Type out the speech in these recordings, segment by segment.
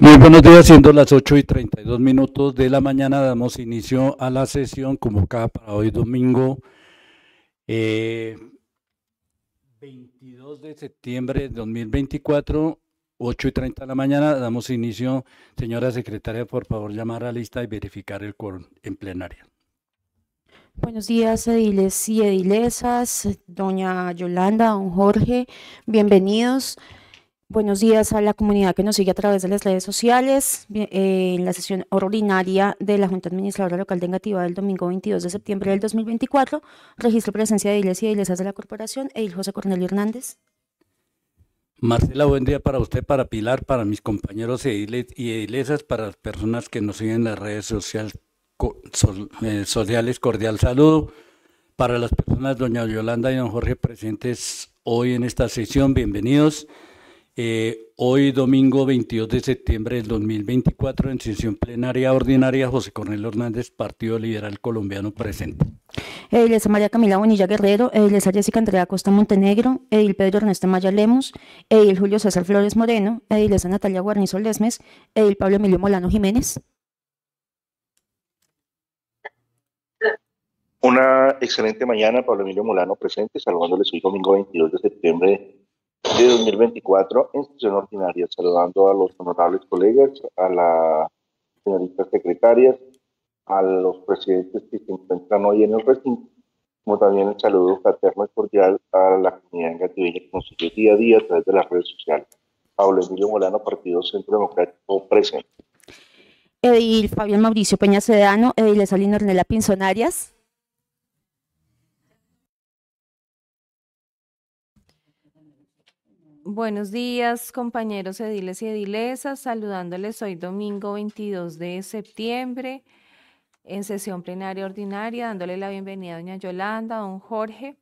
Muy buenos días, siendo las 8 y 32 minutos de la mañana, damos inicio a la sesión convocada para hoy domingo 22 eh, de septiembre de 2024, 8 y 30 de la mañana, damos inicio. Señora secretaria, por favor, llamar a lista y verificar el quórum en plenaria. Buenos días, ediles y edilesas, doña Yolanda, don Jorge, bienvenidos. Buenos días a la comunidad que nos sigue a través de las redes sociales. Eh, en la sesión ordinaria de la Junta Administradora Local de Engativá del domingo 22 de septiembre del 2024, registro presencia de iglesias y iglesias de la corporación, Edil José Cornelio Hernández. Marcela, buen día para usted, para Pilar, para mis compañeros ediles y edilesas, para las personas que nos siguen en las redes sociales, eh, sociales, cordial saludo. Para las personas, doña Yolanda y don Jorge presentes hoy en esta sesión, bienvenidos. Eh, hoy, domingo 22 de septiembre del 2024, en sesión plenaria ordinaria, José Cornelio Hernández, Partido Liberal Colombiano, presente. Edil eh, María Camila Bonilla Guerrero, Edil eh, Jessica Andrea Costa Montenegro, Edil Pedro Ernesto Maya Lemos, Edil Julio César Flores Moreno, Edil Natalia Guarnizo Lesmes, Edil Pablo Emilio Molano Jiménez. Una excelente mañana, Pablo Emilio Molano presente, saludándoles hoy domingo 22 de septiembre de 2024 en sesión ordinaria, saludando a los honorables colegas, a la señorita secretaria, a los presidentes que se encuentran hoy en el recinto, como también el saludo fraterno y cordial a la comunidad engativilla que nos sigue día a día a través de las redes sociales. Pablo Emilio Molano, Partido Centro Democrático, presente. Edil Fabián Mauricio Peña Sedano, Edil Salino Ornella Pinzonarias. Buenos días, compañeros ediles y edilesas. Saludándoles hoy domingo 22 de septiembre en sesión plenaria ordinaria, dándole la bienvenida a doña Yolanda, a don Jorge,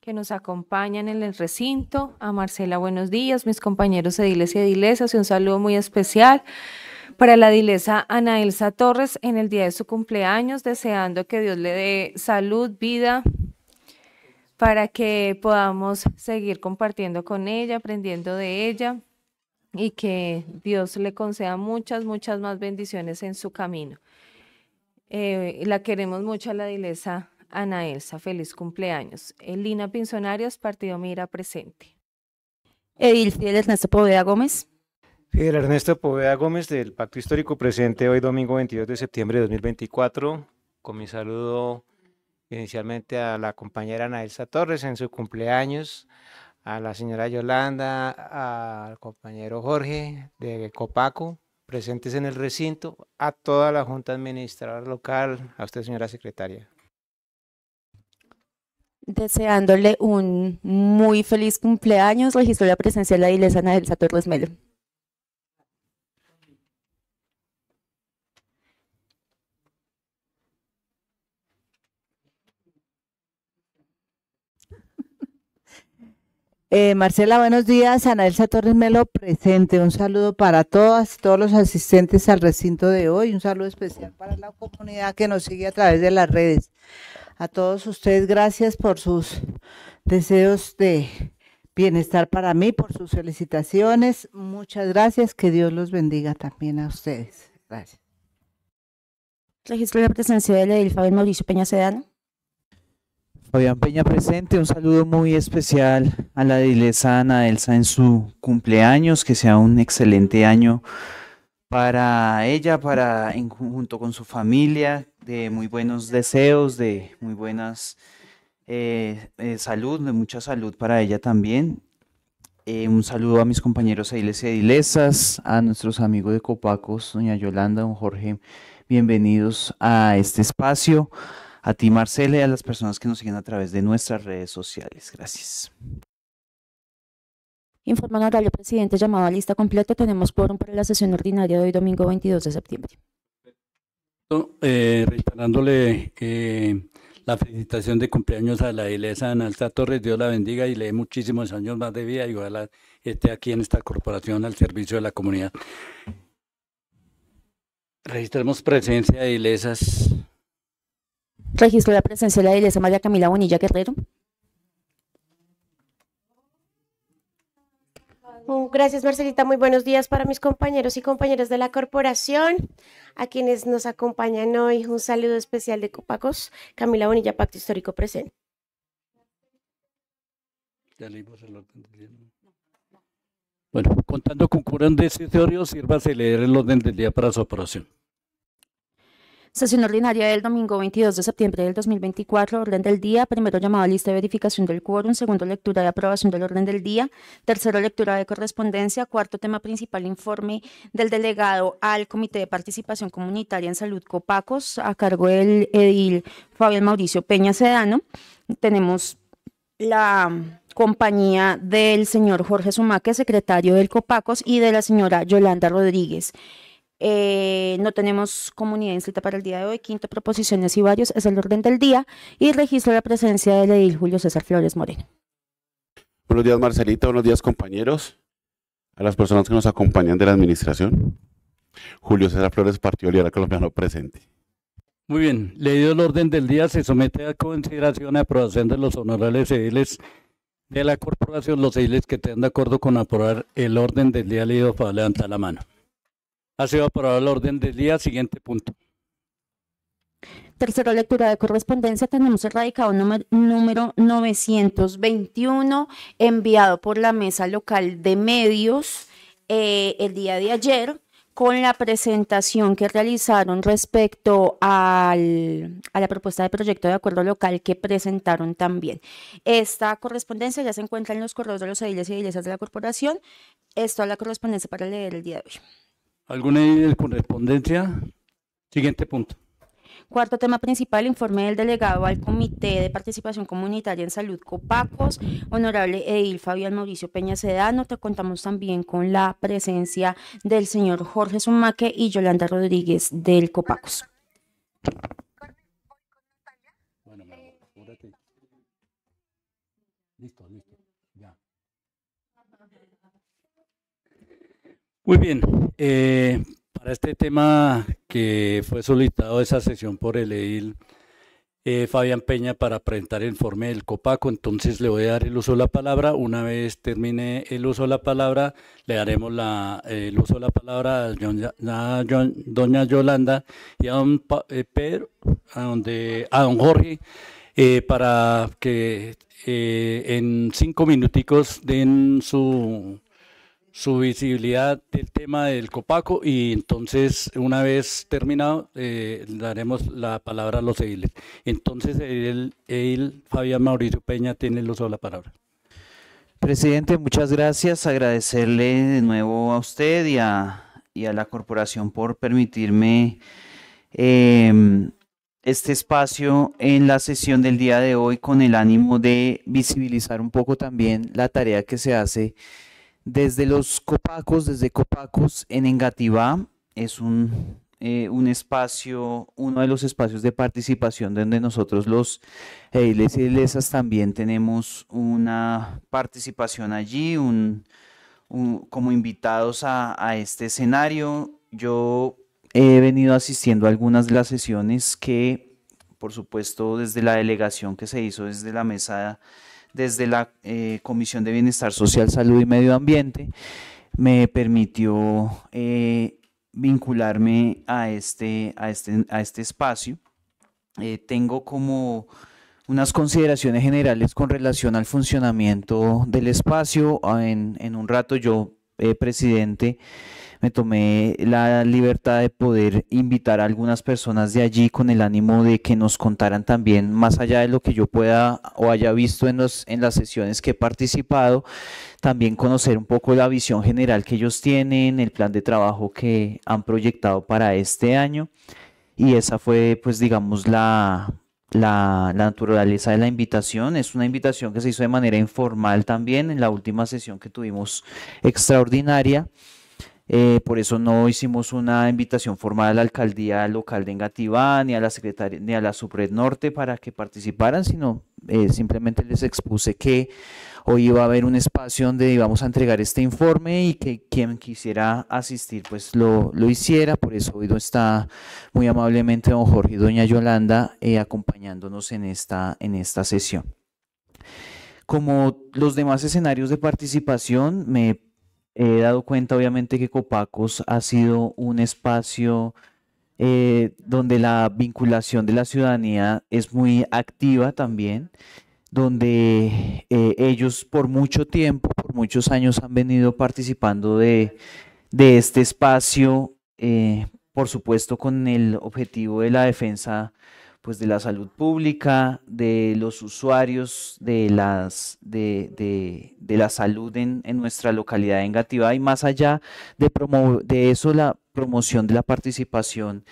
que nos acompañan en el recinto. A Marcela, buenos días, mis compañeros ediles y edilesas. Y un saludo muy especial para la edilesa Ana Elsa Torres en el día de su cumpleaños, deseando que Dios le dé salud, vida, para que podamos seguir compartiendo con ella, aprendiendo de ella y que Dios le conceda muchas, muchas más bendiciones en su camino. Eh, la queremos mucho a la dilesa Ana Elsa. Feliz cumpleaños. Elina Pinsonarios, Partido Mira Presente. Edil Fidel Ernesto Poveda Gómez. Fidel Ernesto Poveda Gómez del Pacto Histórico Presente, hoy domingo 22 de septiembre de 2024. Con mi saludo inicialmente a la compañera Naelsa Torres en su cumpleaños, a la señora Yolanda, al compañero Jorge de Copaco, presentes en el recinto, a toda la Junta Administradora Local, a usted señora secretaria. Deseándole un muy feliz cumpleaños, registró la presencia de la iglesia Naelsa Torres Melo. Eh, Marcela, buenos días. Ana Elsa Torres Melo presente. Un saludo para todas, todos los asistentes al recinto de hoy. Un saludo especial para la comunidad que nos sigue a través de las redes. A todos ustedes, gracias por sus deseos de bienestar para mí, por sus felicitaciones. Muchas gracias. Que Dios los bendiga también a ustedes. Gracias. Registro la presencia de edil Mauricio Peña Sedano. Fabián Peña presente, un saludo muy especial a la edilesa Ana Elsa en su cumpleaños, que sea un excelente año para ella, para en, junto con su familia, de muy buenos deseos, de muy buenas eh, eh, salud, de mucha salud para ella también. Eh, un saludo a mis compañeros ediles y edilesas, a nuestros amigos de Copacos, doña Yolanda, don Jorge, bienvenidos a este espacio a ti Marcela y a las personas que nos siguen a través de nuestras redes sociales. Gracias. al radio, presidente llamada a lista completa. Tenemos por un para la sesión ordinaria de hoy domingo 22 de septiembre. Eh, reiterándole la felicitación de cumpleaños a la iglesia de Analta Torres, Dios la bendiga y le dé muchísimos años más de vida y ojalá esté aquí en esta corporación al servicio de la comunidad. Registremos presencia de Ilesas. Registro la presencia de la iglesia María Camila Bonilla Guerrero. Oh, gracias, Marcelita. Muy buenos días para mis compañeros y compañeras de la corporación, a quienes nos acompañan hoy. Un saludo especial de Copacos, Camila Bonilla, Pacto Histórico Presente. Ya leímos el orden del día. Bueno, contando con curan de sirva sírvase leer el orden del día para su aprobación. Sesión ordinaria del domingo 22 de septiembre del 2024, orden del día, primero llamado a lista de verificación del quórum, segundo lectura de aprobación del orden del día, tercero lectura de correspondencia, cuarto tema principal, informe del delegado al Comité de Participación Comunitaria en Salud Copacos, a cargo del edil Fabián Mauricio Peña Sedano. Tenemos la compañía del señor Jorge Sumaque, secretario del Copacos, y de la señora Yolanda Rodríguez. Eh, no tenemos comunidad inscrita para el día de hoy. Quinto, proposiciones y varios es el orden del día y registro la presencia del edil Julio César Flores Moreno. Buenos días, Marcelita. Buenos días, compañeros. A las personas que nos acompañan de la administración. Julio César Flores, Partido Liberal Colombiano presente. Muy bien. Leído el orden del día, se somete a consideración y aprobación de los honorables ediles de la corporación, los ediles que estén de acuerdo con aprobar el orden del día leído para levantar la mano. Ha sido aprobado el orden del día. Siguiente punto. Tercera lectura de correspondencia tenemos el radicado número 921 enviado por la mesa local de medios eh, el día de ayer con la presentación que realizaron respecto al, a la propuesta de proyecto de acuerdo local que presentaron también. Esta correspondencia ya se encuentra en los correos de los ediles y edilesas de la corporación. Esto es la correspondencia para leer el día de hoy. ¿Alguna eh, correspondencia? Siguiente punto. Cuarto tema principal, informe del delegado al Comité de Participación Comunitaria en Salud Copacos, honorable Edil Fabián Mauricio Peña Sedano. Te contamos también con la presencia del señor Jorge Sumaque y Yolanda Rodríguez del Copacos. Muy bien, eh, para este tema que fue solicitado esa sesión por el EIL, eh, Fabián Peña, para presentar el informe del COPACO, entonces le voy a dar el uso de la palabra. Una vez termine el uso de la palabra, le daremos la, el uso de la palabra a, doña, doña Yolanda y a don, eh, Pedro, a don Jorge, para que en cinco minuticos den su su visibilidad del tema del Copaco y entonces una vez terminado eh, daremos la palabra a los ediles. Entonces el edil Fabián Mauricio Peña tiene el uso de la palabra. Presidente, muchas gracias. Agradecerle de nuevo a usted y a, y a la corporación por permitirme em, este espacio en la sesión del día de hoy con el ánimo de visibilizar un poco también la tarea que se hace desde los Copacos, desde Copacos en Engativá, es eh, un, espacio, uno de los espacios de participación donde nosotros los EILES eh, y también tenemos una participación allí, un, como invitados a, a, este escenario. Yo he venido asistiendo a algunas de las sesiones que, por supuesto, desde la delegación que se hizo desde la mesa desde la eh, Comisión de Bienestar Social, Salud y Medio Ambiente me permitió eh, vincularme a este, a este, a este espacio. Eh, tengo como unas consideraciones generales con relación al funcionamiento del espacio. En, en un rato yo, presidente, me tomé la libertad de poder invitar a algunas personas de allí con el ánimo de que nos contaran también, más allá de lo que yo pueda o haya visto en, los, en las sesiones que he participado, también conocer un poco la visión general que ellos tienen, el plan de trabajo que han proyectado para este año. Y esa fue, pues, digamos, la, la, naturaleza de la invitación. Es una invitación que se hizo de manera informal también en la última sesión que tuvimos extraordinaria. Eh, por eso no hicimos una invitación formal a la alcaldía local de Engativá ni a la secretaria ni a la Supred Norte para que participaran, sino eh, simplemente les expuse que hoy iba a haber un espacio donde íbamos a entregar este informe y que quien quisiera asistir pues lo, hiciera. Por eso hoy está muy amablemente don Jorge y doña Yolanda eh, acompañándonos en esta, en esta sesión. Como los demás escenarios de participación, me he dado cuenta obviamente que Copacos ha sido un espacio eh, donde la vinculación de la ciudadanía es muy activa también, donde eh, ellos por mucho tiempo, por muchos años han venido participando de, este espacio, eh, por supuesto con el objetivo de la defensa pues de la salud pública, de los usuarios de, las, de, la salud en, nuestra localidad en Engativá y más allá de eso la promoción de la participación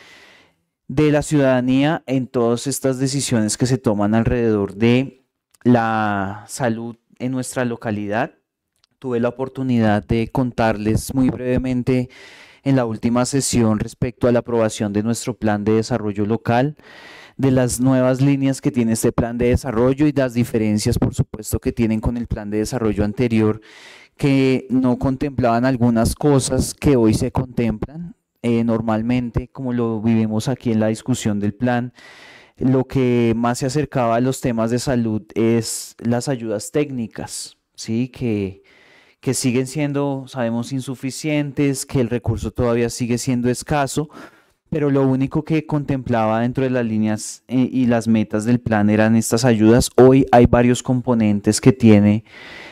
de la ciudadanía en todas estas decisiones que se toman alrededor de la salud en nuestra localidad. Tuve la oportunidad de contarles muy brevemente en la última sesión respecto a la aprobación de nuestro plan de desarrollo local de las nuevas líneas que tiene este plan de desarrollo y las diferencias, por supuesto, que tienen con el plan de desarrollo anterior, que no contemplaban algunas cosas que hoy se contemplan eh, normalmente, como lo vivimos aquí en la discusión del plan. Lo que más se acercaba a los temas de salud es las ayudas técnicas, ¿sí? que, que siguen siendo, sabemos, insuficientes, que el recurso todavía sigue siendo escaso, pero lo único que contemplaba dentro de las líneas eh, y las metas del plan eran estas ayudas. Hoy hay varios componentes que tiene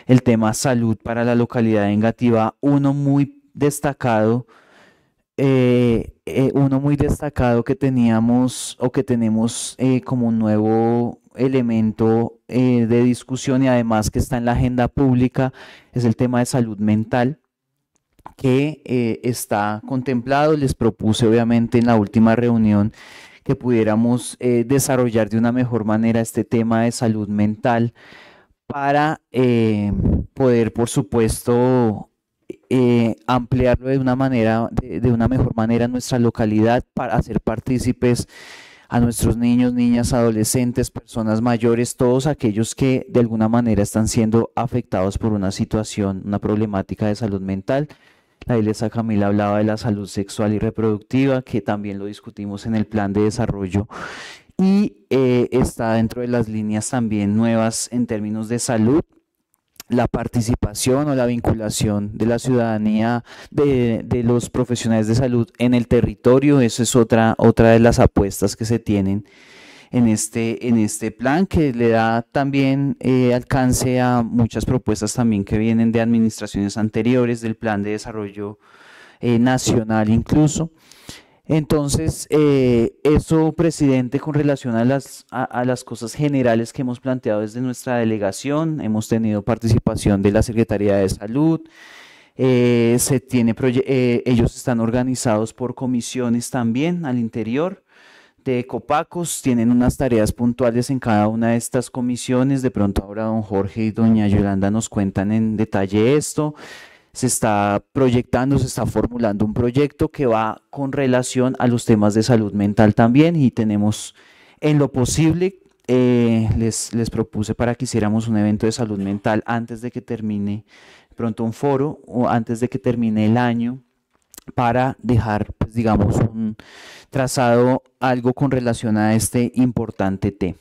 el tema salud para la localidad de Engativá, uno muy destacado. Eh, eh, uno muy destacado que teníamos o que tenemos como un nuevo elemento de discusión y además que está en la agenda pública es el tema de salud mental que eh, está contemplado. Les propuse obviamente en la última reunión que pudiéramos eh, desarrollar de una mejor manera este tema de salud mental para eh, poder, por supuesto, ampliarlo de una manera, de, de, una mejor manera en nuestra localidad para hacer partícipes a nuestros niños, niñas, adolescentes, personas mayores, todos aquellos que de alguna manera están siendo afectados por una situación, una problemática de salud mental. La Iglesia Camila hablaba de la salud sexual y reproductiva, que también lo discutimos en el plan de desarrollo y eh, está dentro de las líneas también nuevas en términos de salud la participación o la vinculación de la ciudadanía, de, los profesionales de salud en el territorio, eso es otra, otra de las apuestas que se tienen en este, en este plan que le da también eh, alcance a muchas propuestas también que vienen de administraciones anteriores, del plan de desarrollo eh, nacional incluso. Entonces, eh, eso, presidente, con relación a las, a, las cosas generales que hemos planteado desde nuestra delegación, hemos tenido participación de la Secretaría de Salud, se tiene ellos están organizados por comisiones también al interior de Copacos tienen unas tareas puntuales en cada una de estas comisiones. De pronto ahora don Jorge y doña Yolanda nos cuentan en detalle esto. Se está proyectando, se está formulando un proyecto que va con relación a los temas de salud mental también y tenemos en lo posible, eh, les, les propuse para que hiciéramos un evento de salud mental antes de que termine pronto un foro o antes de que termine el año para dejar, pues, digamos, un trazado, algo con relación a este importante tema.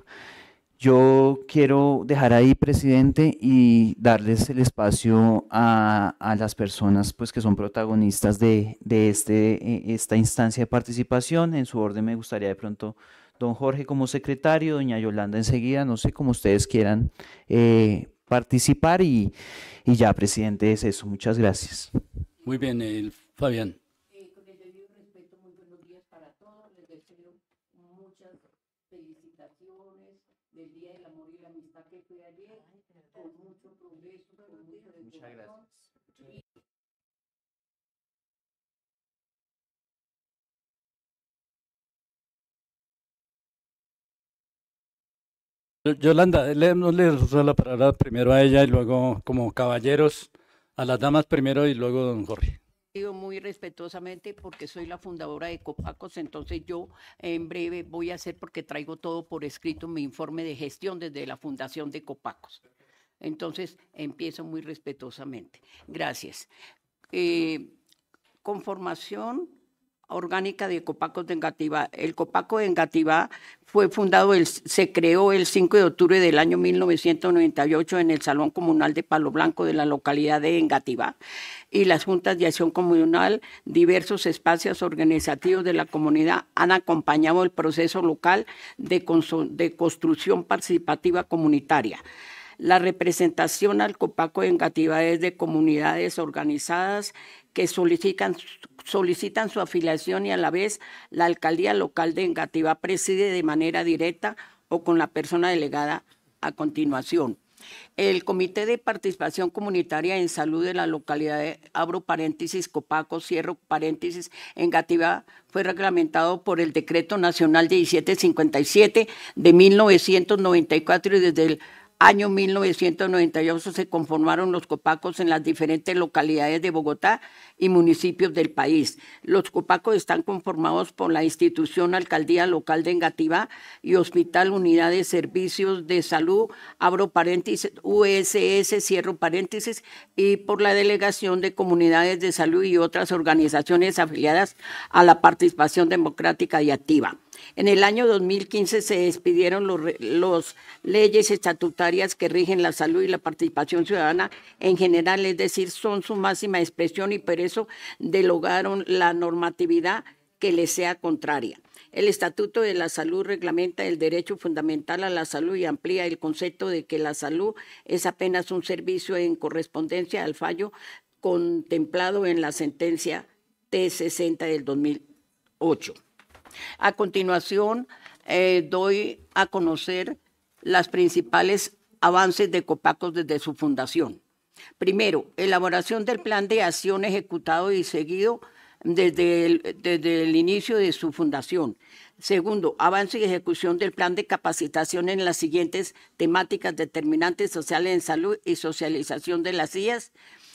Yo quiero dejar ahí, presidente, y darles el espacio a, las personas pues, que son protagonistas de, este, e, esta instancia de participación. En su orden me gustaría de pronto don Jorge como secretario, doña Yolanda enseguida, no sé, cómo ustedes quieran eh, participar. Y, ya, presidente, es eso. Muchas gracias. Muy bien, el Fabián. Eh, con el debido respeto, muy buenos días para todos. Les deseo muchas felicitaciones del Día del Amor y la Amistad que fue ayer, con mucho progreso, con Muchas gracias. Yolanda, eh, le leemos la palabra primero a ella y luego como caballeros a las damas primero y luego don Jorge muy respetuosamente porque soy la fundadora de Copacos, entonces yo en breve voy a hacer, porque traigo todo por escrito, mi informe de gestión desde la fundación de Copacos. Entonces empiezo muy respetuosamente. Gracias. Eh, conformación orgánica de Copaco de Engativá. El Copaco de Engativá fue fundado, el, se creó el 5 de octubre del año 1998 en el Salón Comunal de Palo Blanco de la localidad de Engativá y las juntas de acción comunal, diversos espacios organizativos de la comunidad han acompañado el proceso local de, de construcción participativa comunitaria. La representación al Copaco de Engativá es de comunidades organizadas que solicitan, su afiliación y a la vez la alcaldía local de Engativá preside de manera directa o con la persona delegada a continuación. El Comité de Participación Comunitaria en Salud de la localidad, de, abro paréntesis, Copaco, cierro paréntesis, Engativá, fue reglamentado por el Decreto Nacional 1757 de 1994 y desde el año 1998 se conformaron los copacos en las diferentes localidades de Bogotá y municipios del país. Los copacos están conformados por la institución Alcaldía Local de engativa y Hospital Unidad de Servicios de Salud, abro paréntesis, USS, cierro paréntesis, y por la Delegación de Comunidades de Salud y otras organizaciones afiliadas a la participación democrática y activa. En el año 2015 se despidieron las leyes estatutarias que rigen la salud y la participación ciudadana en general, es decir, son su máxima expresión y por eso delogaron la normatividad que les sea contraria. El Estatuto de la Salud reglamenta el derecho fundamental a la salud y amplía el concepto de que la salud es apenas un servicio en correspondencia al fallo contemplado en la sentencia T60 del 2008. A continuación, eh, doy a conocer los principales avances de Copacos desde su fundación. Primero, elaboración del plan de acción ejecutado y seguido desde el, desde el inicio de su fundación. Segundo, avance y ejecución del plan de capacitación en las siguientes temáticas determinantes sociales en salud y socialización de las IAS. E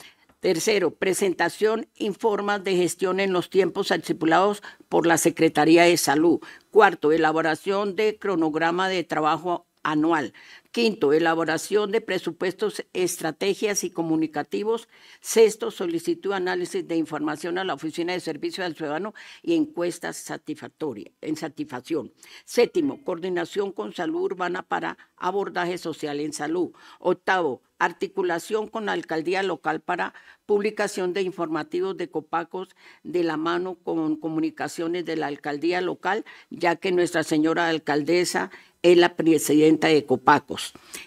Tercero, presentación informes de gestión en los tiempos articulados por la Secretaría de Salud. Cuarto, elaboración de cronograma de trabajo anual. Quinto, elaboración de presupuestos, estrategias y comunicativos. Sexto, solicitud análisis de información a la Oficina de Servicio del Ciudadano y encuestas satisfactoria, en satisfacción. Séptimo, coordinación con salud urbana para abordaje social en salud. Octavo, articulación con la alcaldía local para publicación de informativos de copacos de la mano con comunicaciones de la alcaldía local, ya que nuestra señora alcaldesa es la presidenta de copacos.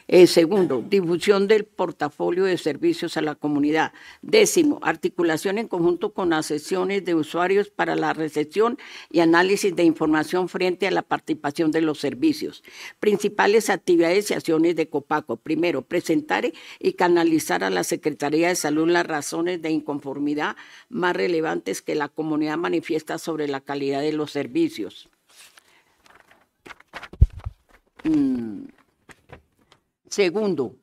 Eh, segundo, difusión del portafolio de servicios a la comunidad. Décimo, articulación en conjunto con las sesiones de usuarios para la recepción y análisis de información frente a la participación de los servicios. Principales actividades y acciones de Copaco. Primero, presentar y canalizar a la Secretaría de Salud las razones de inconformidad más relevantes que la comunidad manifiesta sobre la calidad de los servicios. Mm. Segundo,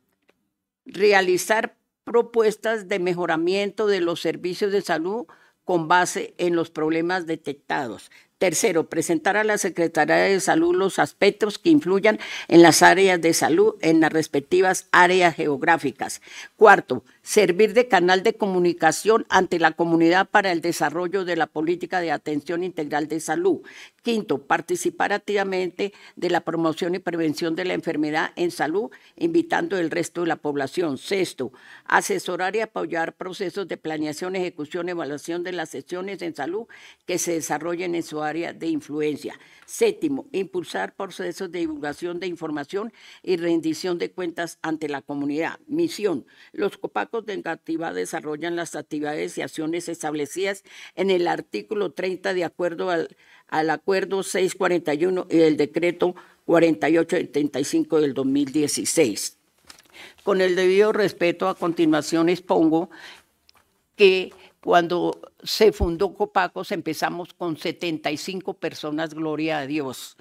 realizar propuestas de mejoramiento de los servicios de salud con base en los problemas detectados. Tercero, presentar a la Secretaría de Salud los aspectos que influyan en las áreas de salud en las respectivas áreas geográficas. Cuarto, servir de canal de comunicación ante la comunidad para el desarrollo de la política de atención integral de salud. Quinto, participar activamente de la promoción y prevención de la enfermedad en salud, invitando el resto de la población. Sexto, asesorar y apoyar procesos de planeación, ejecución, evaluación de las sesiones en salud que se desarrollen en su área de influencia. Séptimo, impulsar procesos de divulgación de información y rendición de cuentas ante la comunidad. Misión, los copacos de Engativá desarrollan las actividades y acciones establecidas en el artículo 30 de acuerdo al, al acuerdo 641 y el decreto 4875 del 2016. Con el debido respeto, a continuación expongo que cuando se fundó Copacos empezamos con 75 personas, gloria a Dios.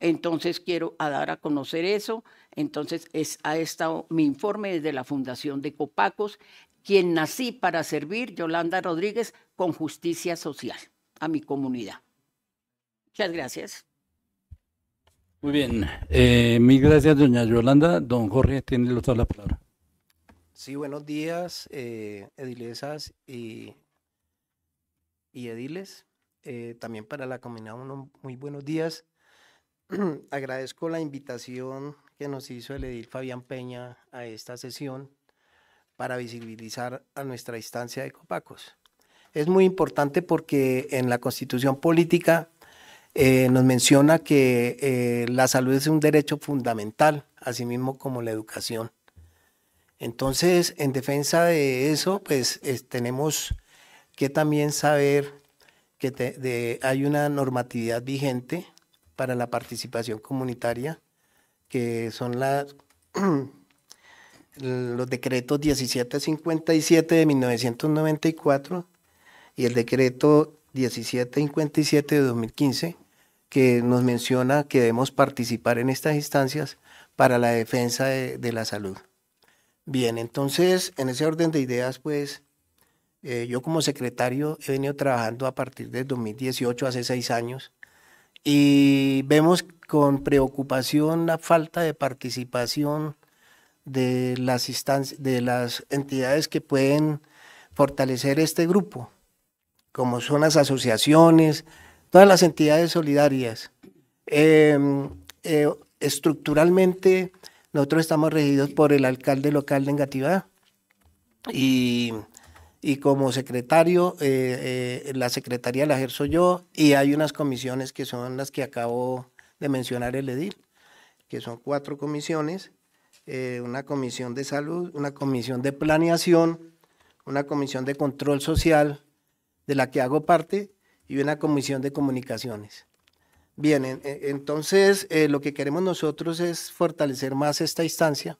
Entonces quiero dar a conocer eso. Entonces es, ha estado mi informe desde la Fundación de Copacos, quien nací para servir, Yolanda Rodríguez, con justicia social a mi comunidad. Muchas gracias. Muy bien. Eh, mil gracias, doña Yolanda. Don Jorge tiene la palabra. Sí, buenos días, eh, edilesas y, y ediles. Eh, también para la comunidad, muy buenos días. Agradezco la invitación que nos hizo el edil Fabián Peña a esta sesión para visibilizar a nuestra instancia de Copacos. Es muy importante porque en la constitución política eh, nos menciona que eh, la salud es un derecho fundamental, así mismo como la educación. Entonces, en defensa de eso, pues tenemos que también saber que hay una normatividad vigente para la participación comunitaria, que son los decretos 1757 de 1994 y el decreto 1757 de 2015, que nos menciona que debemos participar en estas instancias para la defensa de la salud. Bien, entonces, en ese orden de ideas, pues, eh, yo como secretario he venido trabajando a partir de 2018, hace seis años, y vemos con preocupación la falta de participación de las, de las entidades que pueden fortalecer este grupo, como son las asociaciones, todas las entidades solidarias. Em, eh, estructuralmente, nosotros estamos regidos por el alcalde local de Engativá y, como secretario, eh, eh, la secretaría la ejerzo yo y hay unas comisiones que son las que acabo de mencionar el edil, que son cuatro comisiones, eh, una comisión de salud, una comisión de planeación, una comisión de control social de la que hago parte y una comisión de comunicaciones. Bien, entonces eh, lo que queremos nosotros es fortalecer más esta instancia,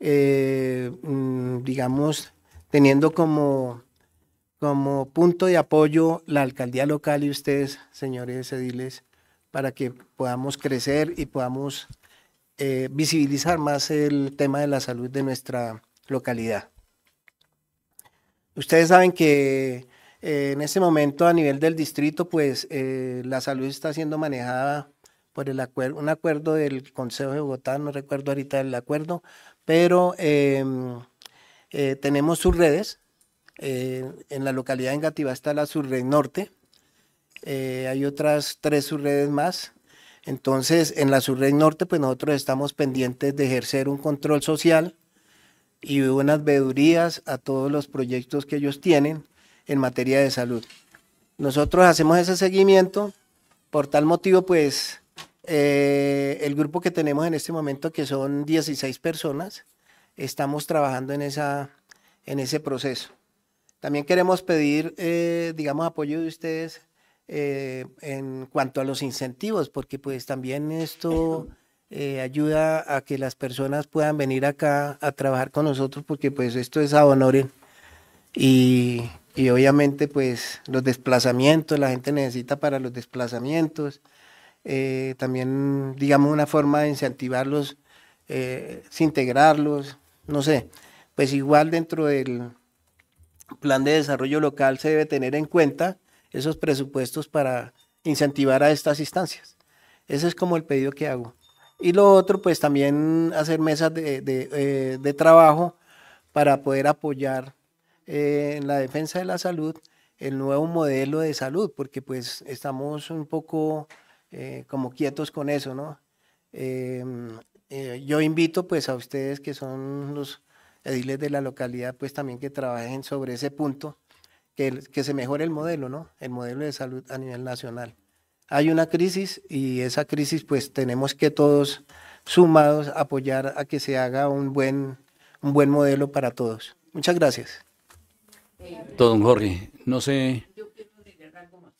eh, mm, digamos, teniendo como, como punto de apoyo la alcaldía local y ustedes, señores ediles, para que podamos crecer y podamos eh, visibilizar más el tema de la salud de nuestra localidad. Ustedes saben que eh, en este momento a nivel del distrito, pues eh, la salud está siendo manejada por el un acuerdo del Consejo de Bogotá, no recuerdo ahorita el acuerdo, pero em, eh, tenemos sus redes. en la localidad de Engativá está la subred Norte. hay otras tres subredes más. Entonces, en la subred Norte, pues nosotros estamos pendientes de ejercer un control social y unas veedurías a todos los proyectos que ellos tienen en materia de salud. Nosotros hacemos ese seguimiento, por tal motivo, pues eh, el grupo que tenemos en este momento, que son 16 personas, estamos trabajando en, esa, en ese proceso. También queremos pedir, eh, digamos, apoyo de ustedes eh, en cuanto a los incentivos, porque pues también esto ayuda a que las personas puedan venir acá a trabajar con nosotros, porque pues esto es a honor y y obviamente pues los desplazamientos, la gente necesita para los desplazamientos, eh, también digamos una forma de incentivarlos, eh, integrarlos, no sé, pues igual dentro del plan de desarrollo local se debe tener en cuenta esos presupuestos para incentivar a estas instancias. Ese es como el pedido que hago. Y lo otro, pues también hacer mesas de, de eh, trabajo para poder apoyar eh, en la defensa de la salud el nuevo modelo de salud, porque pues estamos un poco eh, como quietos con eso, ¿no? Em, eh, yo invito pues a ustedes que son los ediles de la localidad, pues también que trabajen sobre ese punto, que, que se mejore el modelo, ¿no? El modelo de salud a nivel nacional. Hay una crisis y esa crisis pues tenemos que todos sumados apoyar a que se haga un buen, un buen modelo para todos. Muchas gracias. Don Jorge, no sé. Yo quiero algo más.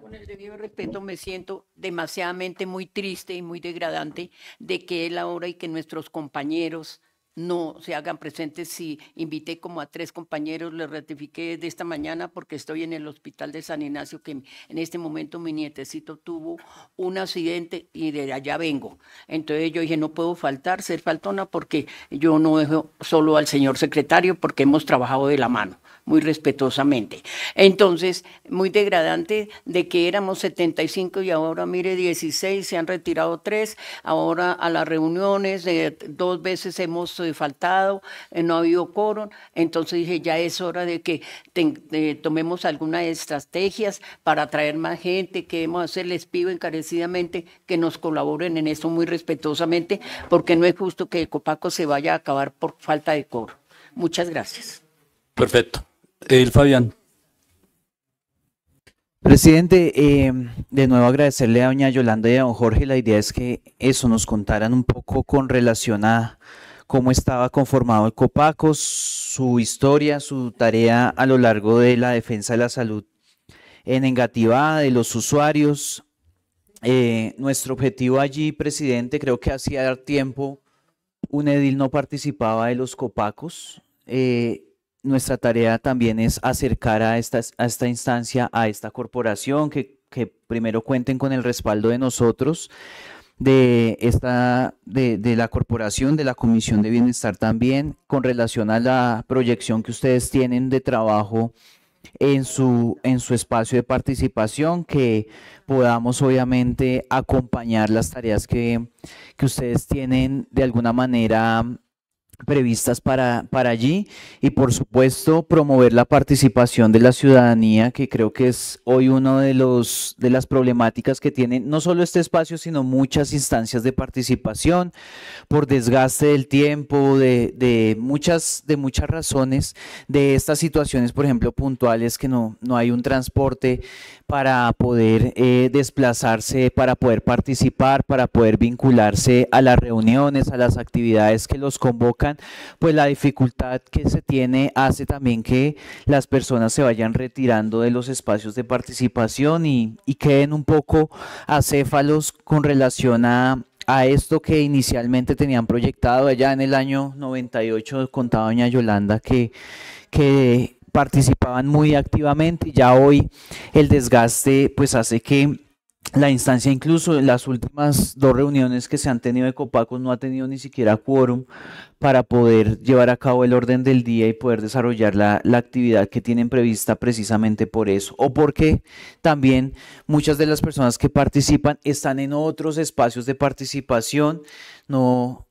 Con el debido respeto, me siento demasiadamente muy triste y muy degradante de que él ahora y que nuestros compañeros no se hagan presentes. Si invité como a tres compañeros, les ratifiqué de esta mañana porque estoy en el hospital de San Ignacio, que en este momento mi nietecito tuvo un accidente y de allá vengo. Entonces yo dije, no puedo faltar, ser faltona, porque yo no dejo solo al señor secretario, porque hemos trabajado de la mano muy respetuosamente. Entonces, muy degradante de que éramos 75 y ahora mire 16, se han retirado tres, ahora a las reuniones, dos veces hemos eh, faltado, eh, no ha habido coro Entonces dije, ya es hora de que tomemos algunas estrategias para atraer más gente, que debemos hacer. Les pido encarecidamente que nos colaboren en eso muy respetuosamente, porque no es justo que Copaco se vaya a acabar por falta de coro. Muchas gracias. Perfecto. Eh, el Fabián. Presidente, em, de nuevo agradecerle a doña Yolanda y a don Jorge. La idea es que eso nos contaran un poco con relación a cómo estaba conformado el COPACOS, su historia, su tarea a lo largo de la defensa de la salud en Engativá, de los usuarios. Eh, nuestro objetivo allí, presidente, creo que hacía tiempo un edil no participaba de los Copacos. Eh, nuestra tarea también es acercar a esta, instancia, a esta corporación, que primero cuenten con el respaldo de nosotros de, esta, de, la corporación, de la Comisión de Bienestar también, con relación a la proyección que ustedes tienen de trabajo en su, en su espacio de participación, que podamos obviamente acompañar las tareas que, que ustedes tienen de alguna manera previstas para, para allí y por supuesto promover la participación de la ciudadanía, que creo que es hoy una de, los, de las problemáticas que tiene no solo este espacio, sino muchas instancias de participación por desgaste del tiempo, de, muchas, de muchas razones, de estas situaciones, por ejemplo, puntuales que no, no hay un transporte para poder eh, desplazarse, para poder participar, para poder vincularse a las reuniones, a las actividades que los convocan pues la dificultad que se tiene hace también que las personas se vayan retirando de los espacios de participación y, queden un poco acéfalos con relación a, esto que inicialmente tenían proyectado allá en el año 98, contaba doña Yolanda, que, que participaban muy activamente y ya hoy el desgaste pues hace que la instancia incluso en las últimas dos reuniones que se han tenido de Copacos no ha tenido ni siquiera quórum para poder llevar a cabo el orden del día y poder desarrollar la, actividad que tienen prevista precisamente por eso o porque también muchas de las personas que participan están en otros espacios de participación, no,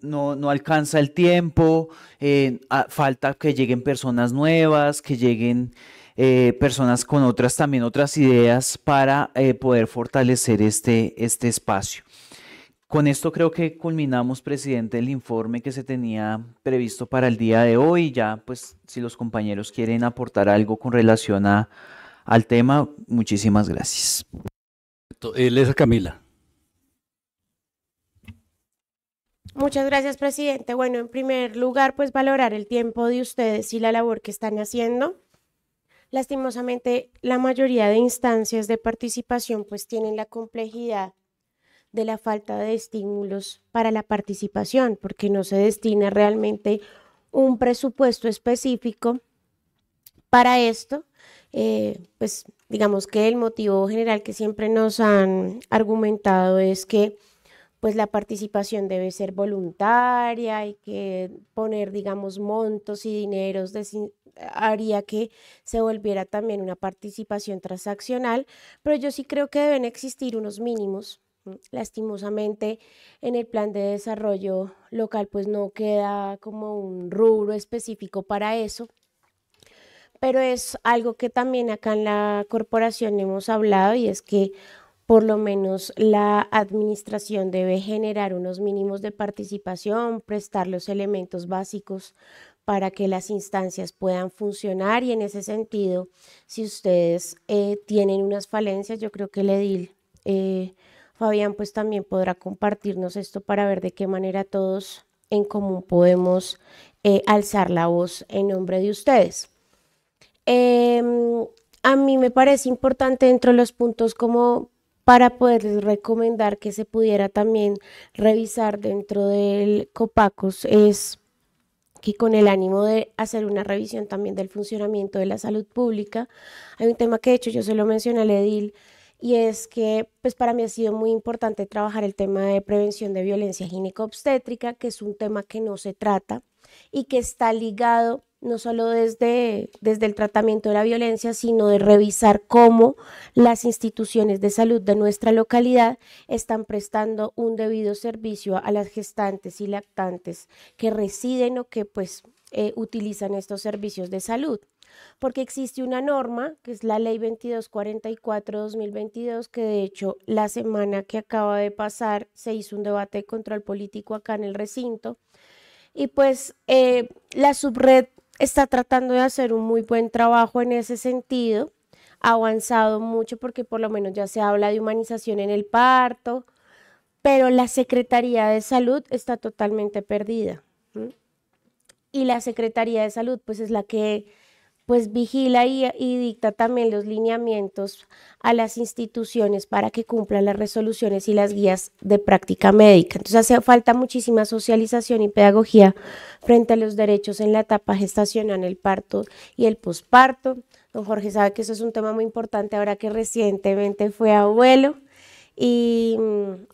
no, alcanza el tiempo, eh, falta que lleguen personas nuevas, que lleguen eh, personas con otras también, otras ideas para eh, poder fortalecer este, este espacio. Con esto creo que culminamos, presidente, el informe que se tenía previsto para el día de hoy. Ya, pues, si los compañeros quieren aportar algo con relación a, al tema, muchísimas gracias. Eh, es Camila. Muchas gracias, presidente. Bueno, en primer lugar, pues valorar el tiempo de ustedes y la labor que están haciendo. Lastimosamente, la mayoría de instancias de participación pues tienen la complejidad de la falta de estímulos para la participación, porque no se destina realmente un presupuesto específico para esto. Eh, pues digamos que el motivo general que siempre nos han argumentado es que pues la participación debe ser voluntaria, hay que poner, digamos, montos y dineros, de, haría que se volviera también una participación transaccional, pero yo sí creo que deben existir unos mínimos. Lastimosamente, en el plan de desarrollo local, pues no queda como un rubro específico para eso, pero es algo que también acá en la corporación hemos hablado y es que por lo menos la administración debe generar unos mínimos de participación, prestar los elementos básicos para que las instancias puedan funcionar y en ese sentido, si ustedes eh, tienen unas falencias, yo creo que el edil eh, Fabián pues también podrá compartirnos esto para ver de qué manera todos en común podemos eh, alzar la voz en nombre de ustedes. Em, a mí me parece importante dentro de los puntos como para poderles recomendar que se pudiera también revisar dentro del Copacos es que con el ánimo de hacer una revisión también del funcionamiento de la salud pública, hay un tema que de hecho yo se lo mencioné al edil, y es que pues para mí ha sido muy importante trabajar el tema de prevención de violencia gineco-obstétrica, que es un tema que no se trata y que está ligado no solo desde, desde el tratamiento de la violencia, sino de revisar cómo las instituciones de salud de nuestra localidad están prestando un debido servicio a las gestantes y lactantes que residen o que pues eh, utilizan estos servicios de salud. Porque existe una norma, que es la ley 2244-2022, que de hecho la semana que acaba de pasar se hizo un debate contra el político acá en el recinto. Y pues eh, la subred está tratando de hacer un muy buen trabajo en ese sentido, ha avanzado mucho porque por lo menos ya se habla de humanización en el parto, pero la Secretaría de Salud está totalmente perdida. Y la Secretaría de Salud pues es la que pues vigila y, dicta también los lineamientos a las instituciones para que cumplan las resoluciones y las guías de práctica médica. Entonces hace falta muchísima socialización y pedagogía frente a los derechos en la etapa gestacional, el parto y el posparto. Don Jorge sabe que eso es un tema muy importante ahora que recientemente fue abuelo. Y,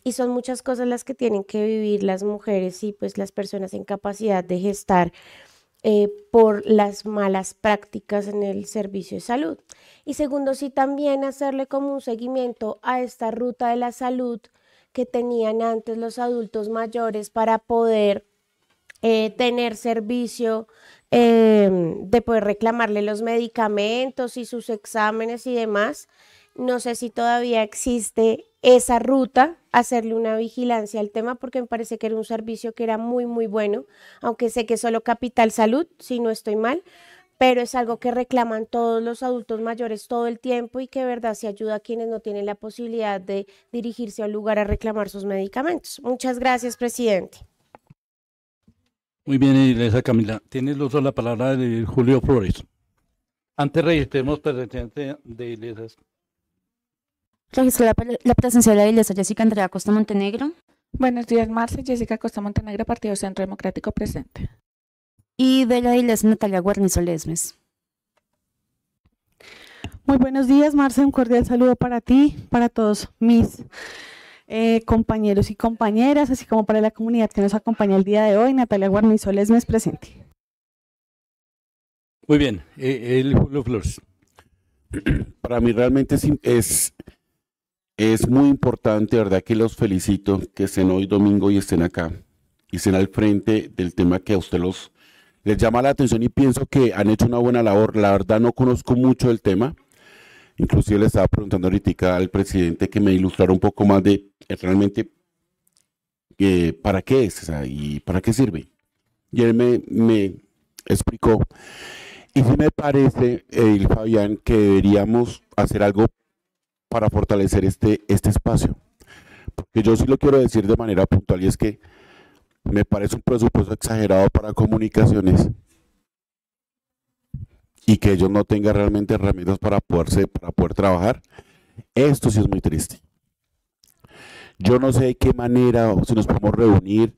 y, son muchas cosas las que tienen que vivir las mujeres y pues las personas en capacidad de gestar eh, por las malas prácticas en el servicio de salud. Y segundo, sí también hacerle como un seguimiento a esta ruta de la salud que tenían antes los adultos mayores para poder eh, tener servicio, eh, de poder reclamarle los medicamentos y sus exámenes y demás. No sé si todavía existe esa ruta, hacerle una vigilancia al tema porque me parece que era un servicio que era muy, muy bueno, aunque sé que solo Capital Salud, si no estoy mal, pero es algo que reclaman todos los adultos mayores todo el tiempo y que de verdad se ayuda a quienes no tienen la posibilidad de dirigirse al lugar a reclamar sus medicamentos. Muchas gracias, presidente. Muy bien, Iglesia Camila. Tienes el uso la palabra de Julio Flores. Antes registremos, presidente de Iglesias, Registró la, la presencia de la Iglesia Jessica Andrea Costa Montenegro. Buenos días, Marce. Jessica Costa Montenegro, Partido Centro Democrático presente. Y de la Iglesia Natalia Guarnizo Lesmes. Muy buenos días, Marce. Un cordial saludo para ti, para todos mis eh, compañeros y compañeras, así como para la comunidad que nos acompaña el día de hoy. Natalia Guarnizo Lesmes presente. Muy bien, eh, el Julio Flores. Para mí realmente es es muy importante, ¿verdad? Que los felicito, que estén hoy domingo y estén acá, y estén al frente del tema que a usted los, les llama la atención y pienso que han hecho una buena labor. La verdad no conozco mucho el tema. Inclusive le estaba preguntando ahorita al presidente que me ilustrara un poco más de eh, realmente eh, para qué es y para qué sirve. Y él me, explicó. Y sí me parece, el eh, Fabián, que deberíamos hacer algo para fortalecer este, este espacio. Porque yo sí lo quiero decir de manera puntual y es que me parece un presupuesto exagerado para comunicaciones y que yo no tenga realmente herramientas para, poderse, para poder trabajar, esto sí es muy triste. Yo no sé de qué manera, o si nos podemos reunir,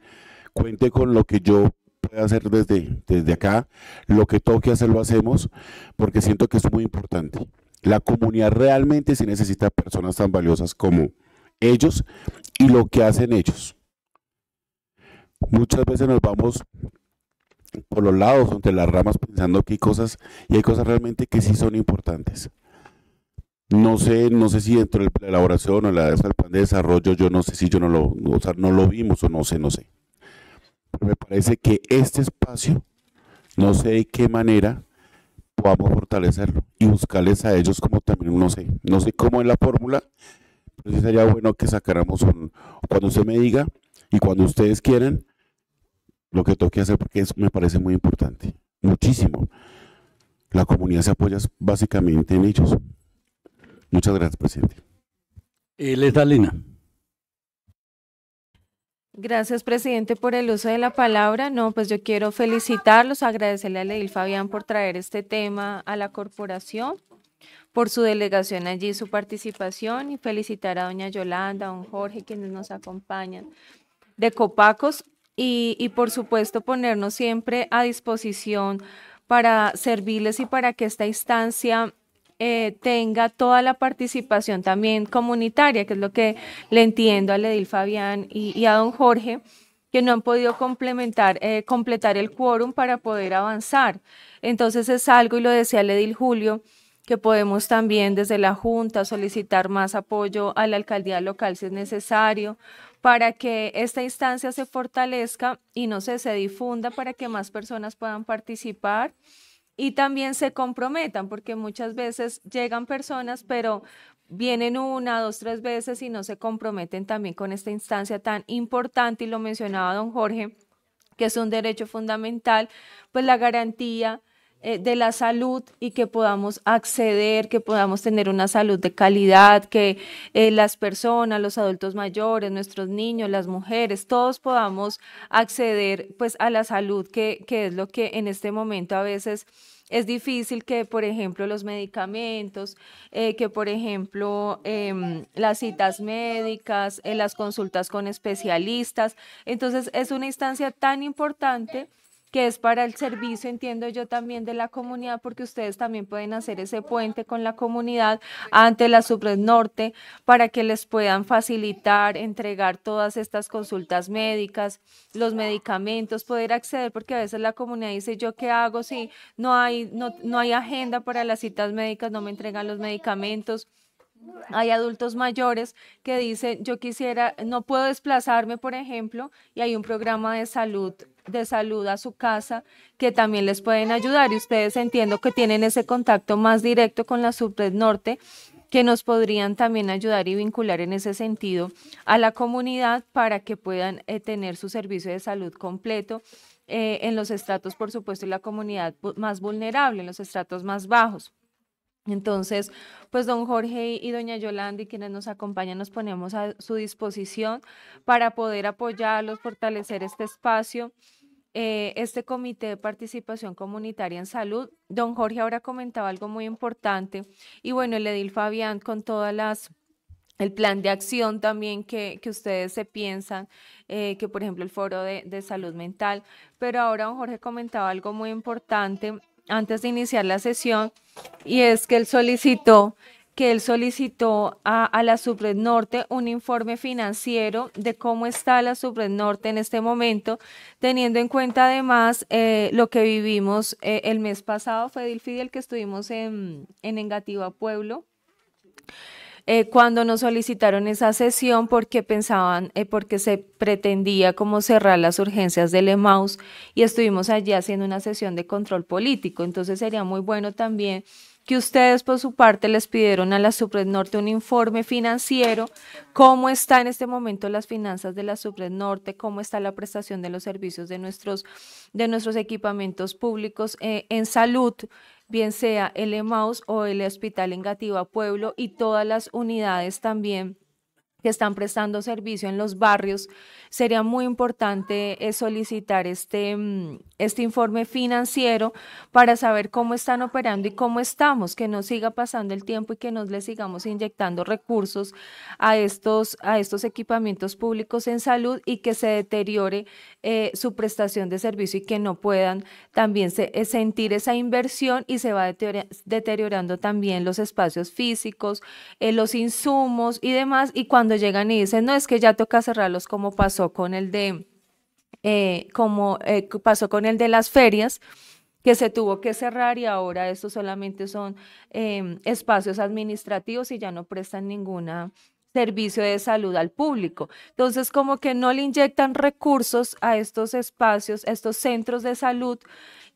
cuente con lo que yo pueda hacer desde, desde acá, lo que tengo que hacer lo hacemos, porque siento que es muy importante. La comunidad realmente sí necesita personas tan valiosas como ellos y lo que hacen ellos. Muchas veces nos vamos por los lados, entre las ramas, pensando que hay cosas, y hay cosas realmente que sí son importantes. No sé, no sé si dentro de la elaboración o la, plan de desarrollo, yo no sé si yo no lo, o sea, no lo vimos o no sé, no sé. me parece que este espacio, no sé de qué manera, a fortalecerlo y buscarles a ellos como también, no sé, no sé cómo es la fórmula, pero sería bueno que sacáramos cuando usted me diga y cuando ustedes quieran, lo que toque hacer, porque eso me parece muy importante, muchísimo. La comunidad se apoya básicamente en ellos. Muchas gracias, presidente. Eh, Lena. Gracias, presidente, por el uso de la palabra. No, pues yo quiero felicitarlos, agradecerle a Leil Fabián por traer este tema a la corporación, por su delegación allí, su participación y felicitar a doña Yolanda, a don Jorge, quienes nos acompañan de Copacos y, y por supuesto ponernos siempre a disposición para servirles y para que esta instancia eh, tenga toda la participación también comunitaria, que es lo que le entiendo a Ledil Fabián y, a don Jorge, que no han podido complementar, eh, completar el quórum para poder avanzar. Entonces es algo, y lo decía Ledil Julio, que podemos también desde la Junta solicitar más apoyo a la alcaldía local si es necesario, para que esta instancia se fortalezca y no se difunda para que más personas puedan participar y también se comprometan, porque muchas veces llegan personas, pero vienen una, dos, tres veces y no se comprometen también con esta instancia tan importante, y lo mencionaba don Jorge, que es un derecho fundamental, pues la garantía eh, de la salud y que podamos acceder, que podamos tener una salud de calidad, que eh, las personas, los adultos mayores, nuestros niños, las mujeres, todos podamos acceder pues a la salud, que, que es lo que en este momento a veces es difícil que, por ejemplo, los medicamentos, eh, que, por ejemplo, em, las citas médicas, las consultas con especialistas. Entonces, es una instancia tan importante que es para el servicio, entiendo yo también, de la comunidad, porque ustedes también pueden hacer ese puente con la comunidad ante la Subred Norte para que les puedan facilitar, entregar todas estas consultas médicas, los medicamentos, poder acceder, porque a veces la comunidad dice, ¿yo qué hago si no hay, no, no hay agenda para las citas médicas, no me entregan los medicamentos? Hay adultos mayores que dicen, yo quisiera, no puedo desplazarme, por ejemplo, y hay un programa de salud de salud a su casa que también les pueden ayudar y ustedes entiendo que tienen ese contacto más directo con la subred norte que nos podrían también ayudar y vincular en ese sentido a la comunidad para que puedan eh, tener su servicio de salud completo eh, en los estratos, por supuesto, en la comunidad más vulnerable, en los estratos más bajos. Entonces, pues don Jorge y doña Yolanda y quienes nos acompañan nos ponemos a su disposición para poder apoyarlos, fortalecer este espacio eh, este Comité de Participación Comunitaria en Salud. Don Jorge ahora comentaba algo muy importante y bueno, el Edil Fabián con todas las el plan de acción también que, que ustedes se piensan, eh, que por ejemplo el foro de, de, salud mental, pero ahora don Jorge comentaba algo muy importante antes de iniciar la sesión y es que él solicitó que él solicitó a, la Supred Norte un informe financiero de cómo está la Supred Norte en este momento, teniendo en cuenta además eh, lo que vivimos eh, el mes pasado, fue Fidel que estuvimos en, en Engativa Pueblo. Eh, cuando nos solicitaron esa sesión porque pensaban, porque se pretendía como cerrar las urgencias del EMAUS y estuvimos allí haciendo una sesión de control político. Entonces sería muy bueno también que ustedes por su parte les pidieron a la Norte un informe financiero, cómo están en este momento las finanzas de la Norte, cómo está la prestación de los servicios de nuestros, de nuestros equipamientos públicos eh, en salud, bien sea el EMAUS o el Hospital Engativa Pueblo y todas las unidades también que están prestando servicio en los barrios, sería muy importante eh, solicitar este, mm, este informe financiero para saber cómo están operando y cómo estamos, que no siga pasando el tiempo y que nos le sigamos inyectando recursos a estos, a estos equipamientos públicos en salud y que se deteriore eh, su prestación de servicio y que no puedan también se, eh, sentir esa inversión y se va deteriorando también los espacios físicos, eh, los insumos y demás. Y cuando llegan y dicen, no, es que ya toca cerrarlos como pasó con el de eh, como eh, pasó con el de las ferias, que se tuvo que cerrar y ahora estos solamente son em, espacios administrativos y ya no prestan ningún servicio de salud al público. Entonces, como que no le inyectan recursos a estos espacios, estos centros de salud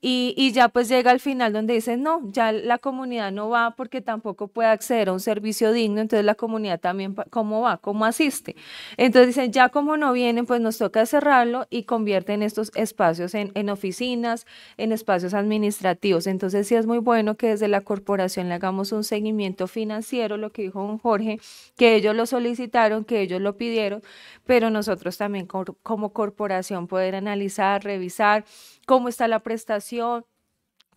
y, ya pues llega al final donde dice, no, ya la comunidad no va porque tampoco puede acceder a un servicio digno, entonces la comunidad también, ¿cómo va? ¿Cómo asiste? Entonces dicen, ya como no vienen, pues nos toca cerrarlo y convierten estos espacios en, oficinas, en espacios administrativos. Entonces sí es muy bueno que desde la corporación le hagamos un seguimiento financiero, lo que dijo don Jorge, que ellos lo solicitaron, que ellos lo pidieron, pero nosotros también como corporación poder analizar, revisar, cómo está la prestación,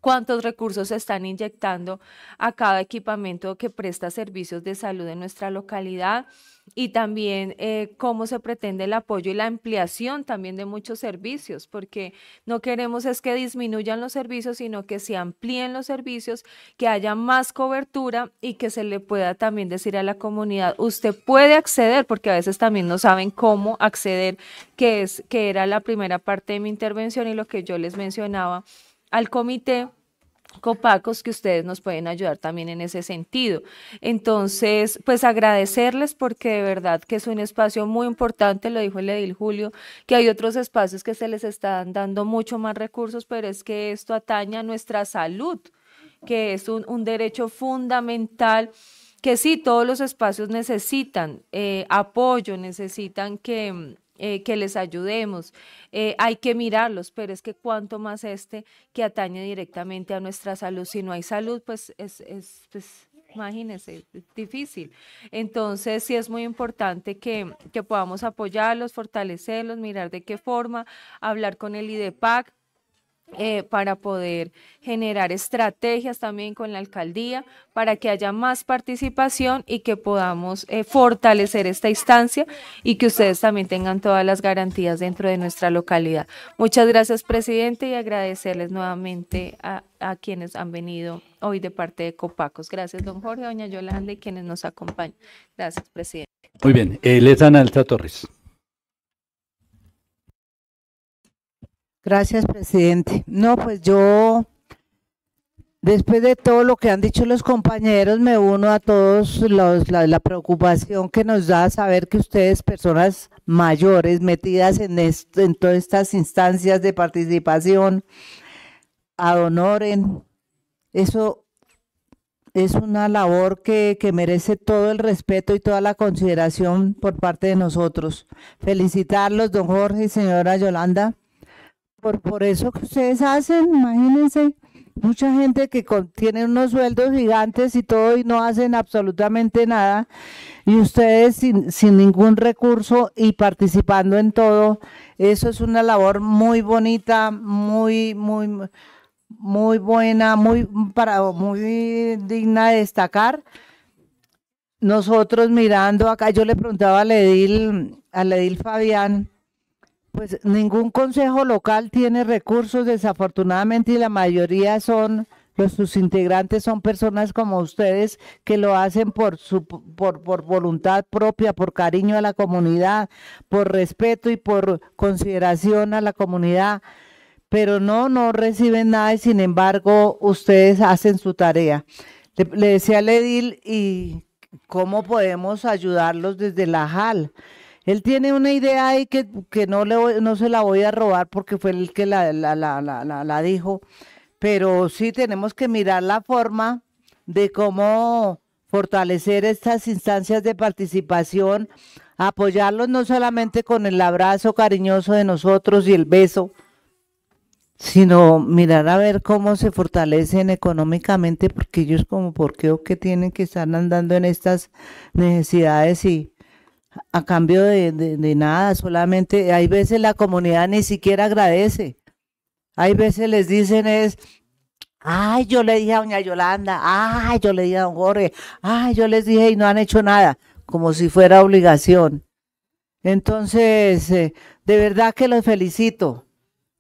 cuántos recursos se están inyectando a cada equipamiento que presta servicios de salud en nuestra localidad y también eh, cómo se pretende el apoyo y la ampliación también de muchos servicios, porque no queremos es que disminuyan los servicios, sino que se amplíen los servicios, que haya más cobertura y que se le pueda también decir a la comunidad, usted puede acceder, porque a veces también no saben cómo acceder, que, es, que era la primera parte de mi intervención y lo que yo les mencionaba al comité copacos que ustedes nos pueden ayudar también en ese sentido. Entonces, pues agradecerles porque de verdad que es un espacio muy importante, lo dijo el Edil Julio, que hay otros espacios que se les están dando mucho más recursos, pero es que esto ataña a nuestra salud, que es un, derecho fundamental que sí, todos los espacios necesitan eh, apoyo, necesitan que eh, que les ayudemos. Eh, hay que mirarlos, pero es que cuanto más este que atañe directamente a nuestra salud. Si no hay salud, pues es, es pues, imagínense, difícil. Entonces, sí es muy importante que, que podamos apoyarlos, fortalecerlos, mirar de qué forma, hablar con el IDEPAC eh, para poder generar estrategias también con la alcaldía, para que haya más participación y que podamos eh, fortalecer esta instancia y que ustedes también tengan todas las garantías dentro de nuestra localidad. Muchas gracias, presidente, y agradecerles nuevamente a, quienes han venido hoy de parte de Copacos. Gracias, don Jorge, doña Yolanda y quienes nos acompañan. Gracias, presidente. Muy bien, eh, Les Alta Torres. Gracias, presidente. No, pues yo, después de todo lo que han dicho los compañeros, me uno a todos los, la, preocupación que nos da saber que ustedes, personas mayores, metidas en, en todas estas instancias de participación, adonoren. Eso es una labor que, que merece todo el respeto y toda la consideración por parte de nosotros. Felicitarlos, don Jorge y señora Yolanda por, eso que ustedes hacen, imagínense, mucha gente que tiene unos sueldos gigantes y todo y no hacen absolutamente nada, y ustedes sin, ningún recurso y participando en todo, eso es una labor muy bonita, muy, muy, muy buena, muy, para, muy digna de destacar nosotros mirando acá, yo le preguntaba a Ledil, a Ledil Fabián, pues ningún consejo local tiene recursos, desafortunadamente, y la mayoría son los pues, sus integrantes son personas como ustedes que lo hacen por su por, voluntad propia, por cariño a la comunidad, por respeto y por consideración a la comunidad, pero no no reciben nada y sin embargo ustedes hacen su tarea. Le, decía a edil y cómo podemos ayudarlos desde la JAL. Él tiene una idea ahí que, no, le no se la voy a robar porque fue el que la, la, dijo, pero sí tenemos que mirar la forma de cómo fortalecer estas instancias de participación, apoyarlos no solamente con el abrazo cariñoso de nosotros y el beso, sino mirar a ver cómo se fortalecen económicamente, porque ellos como por qué o qué tienen que estar andando en estas necesidades y a cambio de, nada, solamente hay veces la comunidad ni siquiera agradece. Hay veces les dicen es, ay, yo le dije a doña Yolanda, ay, yo le dije a don Jorge, ay, yo les dije y no han hecho nada, como si fuera obligación. Entonces, eh, de verdad que los felicito.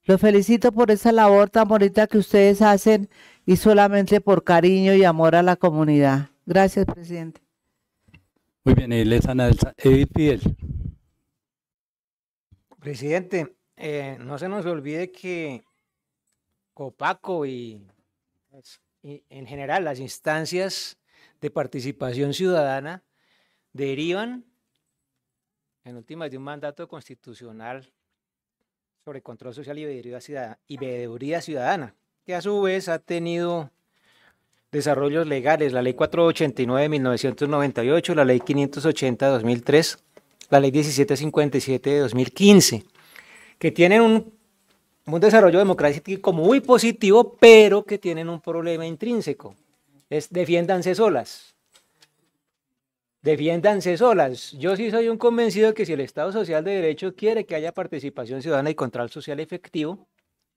Los felicito por esa labor tan bonita que ustedes hacen y solamente por cariño y amor a la comunidad. Gracias, presidente. Muy bien, eh, Edith Piel. Presidente, eh, no se nos olvide que Copaco pues, y, en general las instancias de participación ciudadana derivan en últimas de un mandato constitucional sobre control social y y veeduría ciudadana que a su vez ha tenido Desarrollos legales, la ley 489 de 1998, la ley 580 de 2003, la ley 1757 de 2015, que tienen un, desarrollo democrático muy positivo, pero que tienen un problema intrínseco. Es defiéndanse solas. Defiéndanse solas. Yo sí soy un convencido de que si el Estado Social de Derecho quiere que haya participación ciudadana y control social efectivo,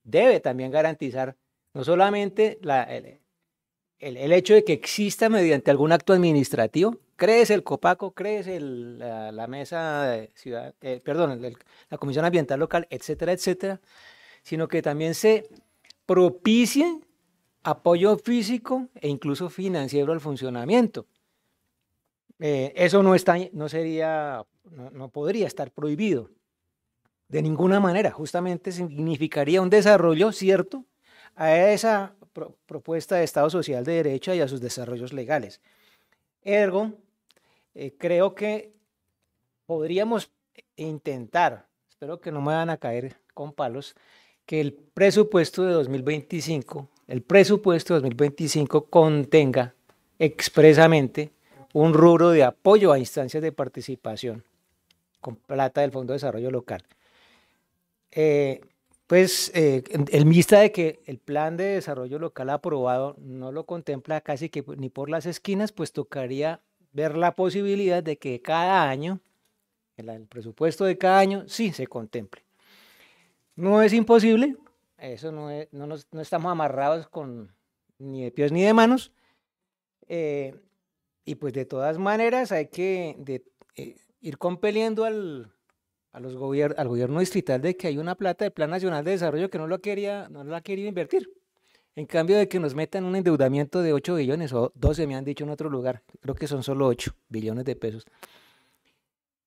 debe también garantizar no solamente la, el, hecho de que exista mediante algún acto administrativo, crees el COPACO, crees la, mesa de ciudad, eh, perdón, la Comisión Ambiental Local, etcétera, etcétera, sino que también se propicie apoyo físico e incluso financiero al funcionamiento. Eh, eso no, está, no sería, no, no podría estar prohibido de ninguna manera. Justamente significaría un desarrollo, cierto, a esa propuesta de Estado Social de Derecha y a sus desarrollos legales. Ergo, eh, creo que podríamos intentar, espero que no me van a caer con palos, que el presupuesto de 2025, el presupuesto de 2025 contenga expresamente un rubro de apoyo a instancias de participación con plata del Fondo de Desarrollo Local. Eh, pues el eh, mista de que el plan de desarrollo local aprobado no lo contempla casi que ni por las esquinas, pues tocaría ver la posibilidad de que cada año, el, presupuesto de cada año, sí se contemple. No es imposible, eso no, no, estamos amarrados con ni de pies ni de manos. Eh, y pues de todas maneras hay que eh, ir compeliendo al, al gobierno distrital de que hay una plata del Plan Nacional de Desarrollo que no, lo quería, no la ha querido invertir. En cambio de que nos metan un endeudamiento de 8 billones o 12, me han dicho en otro lugar, creo que son solo 8 billones de pesos,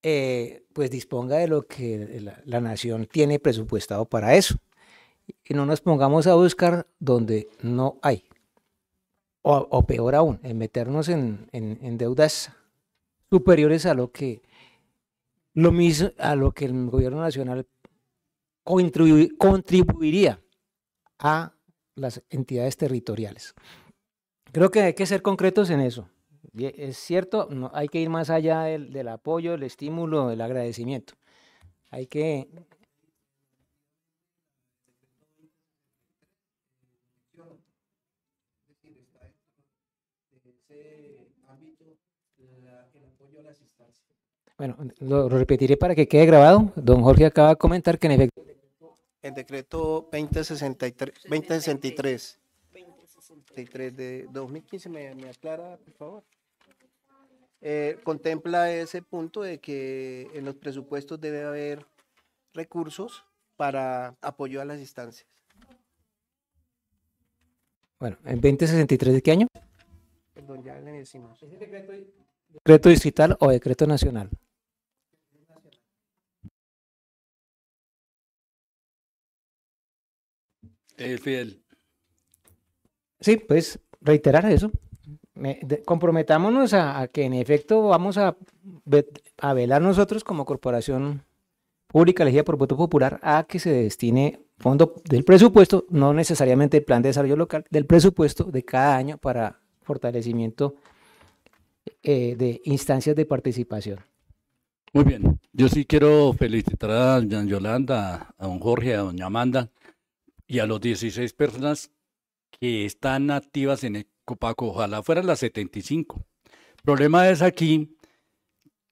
eh, pues disponga de lo que la, nación tiene presupuestado para eso. Y no nos pongamos a buscar donde no hay. O, peor aún, en meternos en, en, deudas superiores a lo que lo mismo a lo que el gobierno nacional contribuiría a las entidades territoriales. Creo que hay que ser concretos en eso. Es cierto, no, hay que ir más allá del, del apoyo, del estímulo, del agradecimiento. Hay que Bueno, lo, repetiré para que quede grabado. Don Jorge acaba de comentar que en efecto... El decreto 2063, 2063 de 2015, me, me aclara, por favor. Eh, contempla ese punto de que en los presupuestos debe haber recursos para apoyo a las instancias. Bueno, ¿en 2063 de qué año? Perdón, ya le decimos. decreto, decreto distrital o decreto nacional? fiel. Sí, pues reiterar eso. comprometámonos a, que en efecto vamos a, velar nosotros como corporación pública elegida por voto popular a que se destine fondo del presupuesto, no necesariamente el plan de desarrollo local, del presupuesto de cada año para fortalecimiento eh, de instancias de participación. Muy bien, yo sí quiero felicitar a don Yolanda, a don Jorge, a doña Amanda y a los 16 personas que están activas en el Copaco, ojalá fueran las 75. El problema es aquí,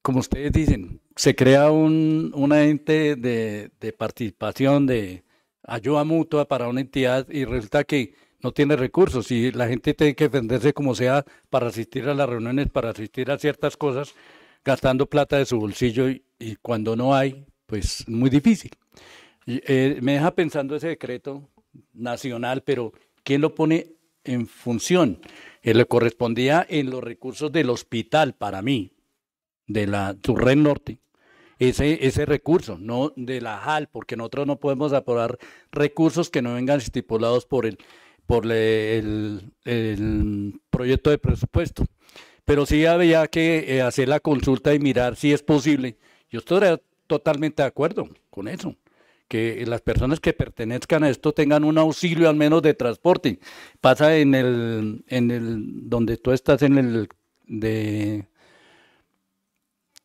como ustedes dicen, se crea un, una ente de, participación, de ayuda mutua para una entidad y resulta que no tiene recursos y la gente tiene que defenderse como sea para asistir a las reuniones, para asistir a ciertas cosas, gastando plata de su bolsillo y cuando no hay, pues muy difícil. Eh, me deja pensando ese decreto nacional, pero ¿quién lo pone en función? Eh, le correspondía en los recursos del hospital para mí, de la Torre Norte, ese, ese recurso, no de la JAL, porque nosotros no podemos aprobar recursos que no vengan estipulados por el, por el, proyecto de presupuesto. Pero sí había que eh, hacer la consulta y mirar si es posible. Yo estoy totalmente de acuerdo con eso que las personas que pertenezcan a esto tengan un auxilio al menos de transporte. Pasa en el, en el, donde tú estás en el de,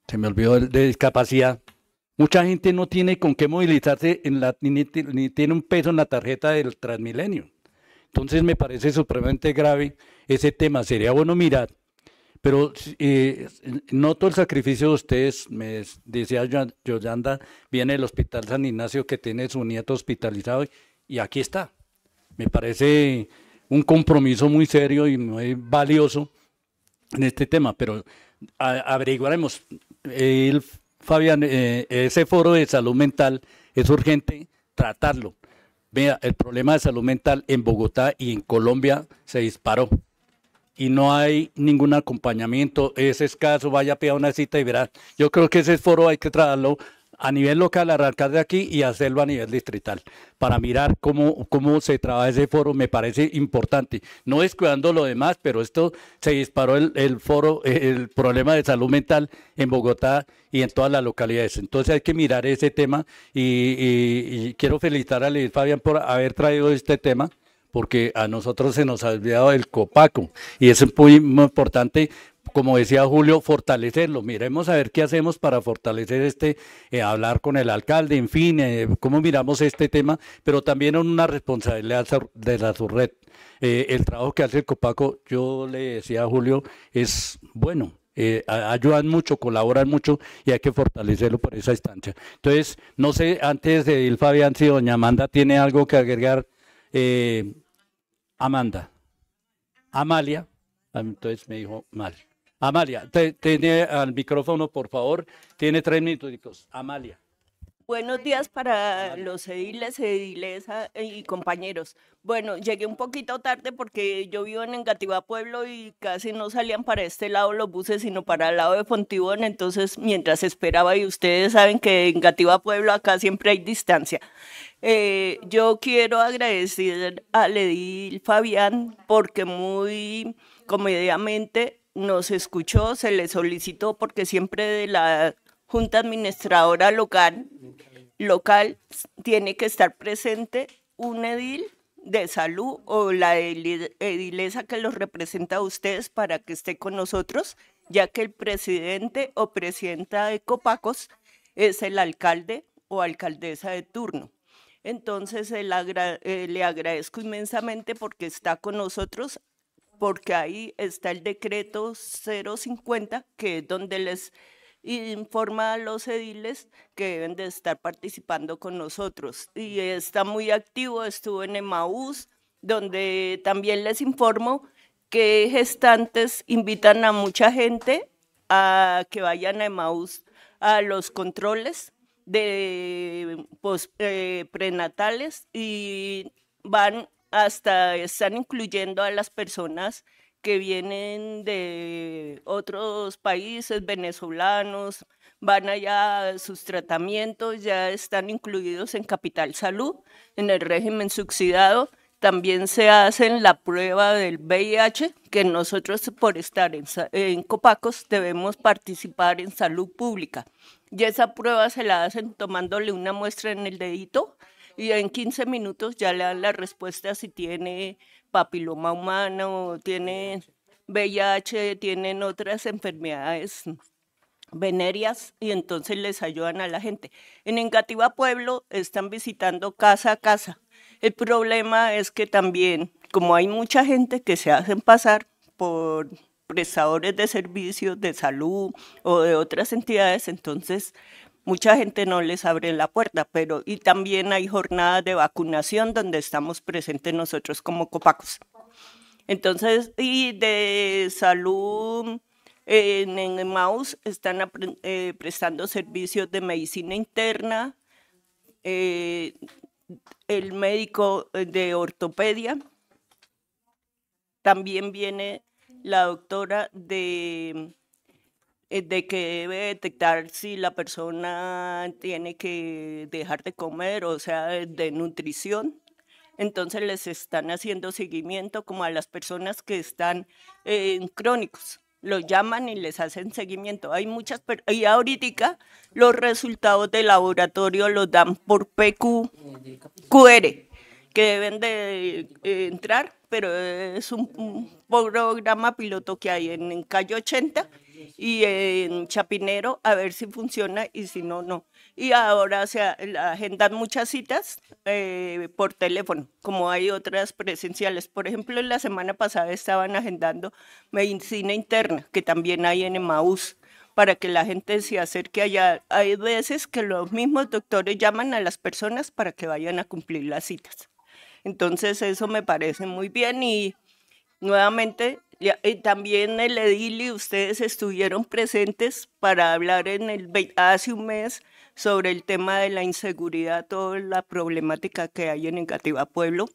se me olvidó, el de discapacidad. Mucha gente no tiene con qué movilizarse ni, ni tiene un peso en la tarjeta del Transmilenio. Entonces me parece supremamente grave ese tema. Sería bueno mirar pero eh, noto el sacrificio de ustedes, me decía Yolanda, viene el Hospital San Ignacio que tiene su nieto hospitalizado y aquí está. Me parece un compromiso muy serio y muy valioso en este tema, pero averiguaremos. El, Fabián, eh, ese foro de salud mental es urgente tratarlo. Vea, el problema de salud mental en Bogotá y en Colombia se disparó y no hay ningún acompañamiento, es escaso, vaya a una cita y verá. Yo creo que ese foro hay que tratarlo a nivel local, arrancar de aquí y hacerlo a nivel distrital, para mirar cómo, cómo se trabaja ese foro, me parece importante. No es descuidando lo demás, pero esto se disparó el, foro, el problema de salud mental en Bogotá y en todas las localidades. Entonces hay que mirar ese tema y, y quiero felicitar a Luis Fabián por haber traído este tema porque a nosotros se nos ha olvidado el copaco y es muy, importante como decía Julio, fortalecerlo. Miremos a ver qué hacemos para fortalecer este, eh, hablar con el alcalde, en fin, eh, cómo miramos este tema, pero también una responsabilidad de la subred. Eh, el trabajo que hace el Copaco, yo le decía a Julio, es bueno. ayudan mucho, colaboran mucho y hay que fortalecerlo por esa instancia. Entonces, no sé, antes de ir Fabián, si doña Amanda tiene algo que agregar, eh, Amanda. Amalia. Ah, entonces me dijo mal. Amalia, tiene al micrófono, por favor. Tiene tres minutos. Amalia. Buenos días para los ediles, ediles ah, y compañeros. Bueno, llegué un poquito tarde porque yo vivo en Engativá Pueblo y casi no salían para este lado los buses, sino para el lado de Fontibón. Entonces, mientras esperaba, y ustedes saben que en Engativá Pueblo acá siempre hay distancia. Eh, yo quiero agradecer al edil Fabián porque muy comediamente nos escuchó, se le solicitó porque siempre de la junta administradora local, local tiene que estar presente un edil de salud o la edileza que los representa a ustedes para que esté con nosotros, ya que el presidente o presidenta de Copacos es el alcalde o alcaldesa de turno. Entonces eh, le agradezco inmensamente porque está con nosotros, porque ahí está el decreto 050, que es donde les informa a los ediles que deben de estar participando con nosotros. Y está muy activo, estuvo en Emaús, donde también les informo que gestantes invitan a mucha gente a que vayan a Emaús a los controles de pues, eh, prenatales y van hasta, están incluyendo a las personas que vienen de otros países venezolanos, van allá, sus tratamientos ya están incluidos en Capital Salud, en el régimen subsidiado. También se hacen la prueba del VIH, que nosotros por estar en, Copacos debemos participar en salud pública. Y esa prueba se la hacen tomándole una muestra en el dedito y en 15 minutos ya le dan la respuesta si tiene papiloma humano, tienen VIH, tienen otras enfermedades venerias y entonces les ayudan a la gente. En Engativa Pueblo están visitando casa a casa. El problema es que también, como hay mucha gente que se hacen pasar por prestadores de servicios de salud o de otras entidades, entonces mucha gente no les abre la puerta, pero y también hay jornadas de vacunación donde estamos presentes nosotros como copacos. Entonces, y de salud en, en Maus están eh, prestando servicios de medicina interna, eh, el médico eh, de ortopedia, también viene la doctora de eh, de que debe detectar si la persona tiene que dejar de comer, o sea, de nutrición. Entonces les están haciendo seguimiento como a las personas que están eh, en crónicos. Los llaman y les hacen seguimiento. Hay muchas, y ahorita los resultados de laboratorio los dan por PQR, que deben de eh, entrar, pero es un, programa piloto que hay en, en Calle 80 y en Chapinero a ver si funciona y si no, no. Y ahora se agendan muchas citas eh, por teléfono, como hay otras presenciales. Por ejemplo, la semana pasada estaban agendando medicina interna, que también hay en Emaús para que la gente se acerque allá. Hay veces que los mismos doctores llaman a las personas para que vayan a cumplir las citas. Entonces eso me parece muy bien y nuevamente y, también el edil y ustedes estuvieron presentes para hablar en el, hace un mes sobre el tema de la inseguridad, toda la problemática que hay en negativa Pueblo.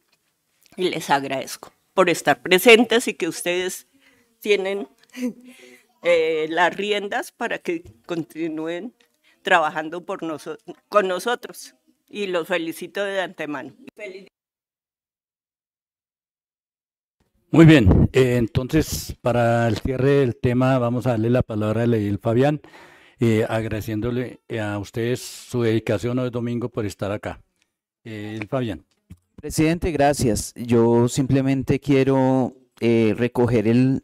Y les agradezco por estar presentes y que ustedes tienen eh, las riendas para que continúen trabajando por nosotros, con nosotros. Y los felicito de antemano. Muy bien, eh, entonces para el cierre del tema vamos a darle la palabra a Leil Fabián, eh, agradeciéndole eh, a ustedes su dedicación hoy domingo por estar acá. Eh, Fabián. Presidente, gracias. Yo simplemente quiero recoger el,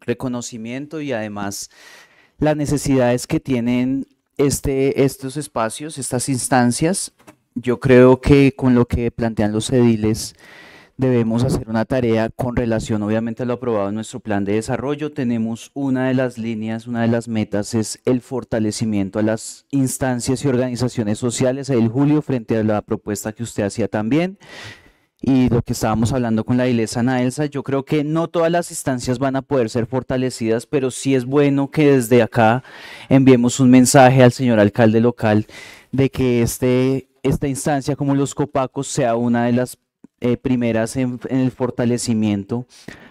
reconocimiento y además las necesidades que tienen este, estos espacios, estas instancias. Yo creo que con lo que plantean los ediles, debemos hacer una tarea con relación, obviamente, a lo aprobado en nuestro plan de desarrollo. Tenemos una de las líneas, una de las metas es el fortalecimiento a las instancias y organizaciones sociales. El Julio, frente a la propuesta que usted hacía también y lo que estábamos hablando con la iglesia Naelsa. yo creo que no todas las instancias van a poder ser fortalecidas, pero sí es bueno que desde acá enviemos un mensaje al señor alcalde local de que este, esta instancia como los copacos sea una de las eh, primeras en, el fortalecimiento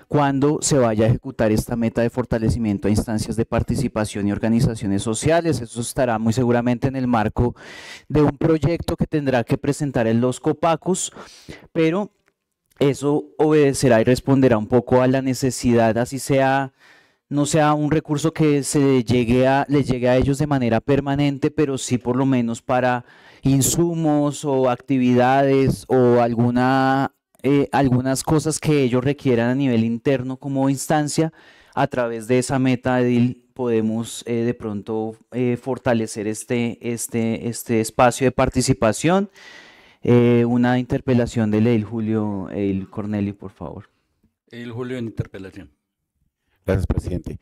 cuando se vaya a ejecutar esta meta de fortalecimiento a instancias de participación y organizaciones sociales. Eso estará muy seguramente en el marco de un proyecto que tendrá que presentar en los Copacos, pero eso obedecerá y responderá un poco a la necesidad, así sea no sea un recurso que se llegue a, les llegue a ellos de manera permanente, pero sí por lo menos para insumos o actividades o alguna, eh, algunas cosas que ellos requieran a nivel interno como instancia, a través de esa meta edil podemos eh, de pronto eh, fortalecer este, este, este espacio de participación. una interpelación de Leil Julio, el Cornelio por favor. el Julio en interpelación. Gracias, presidente.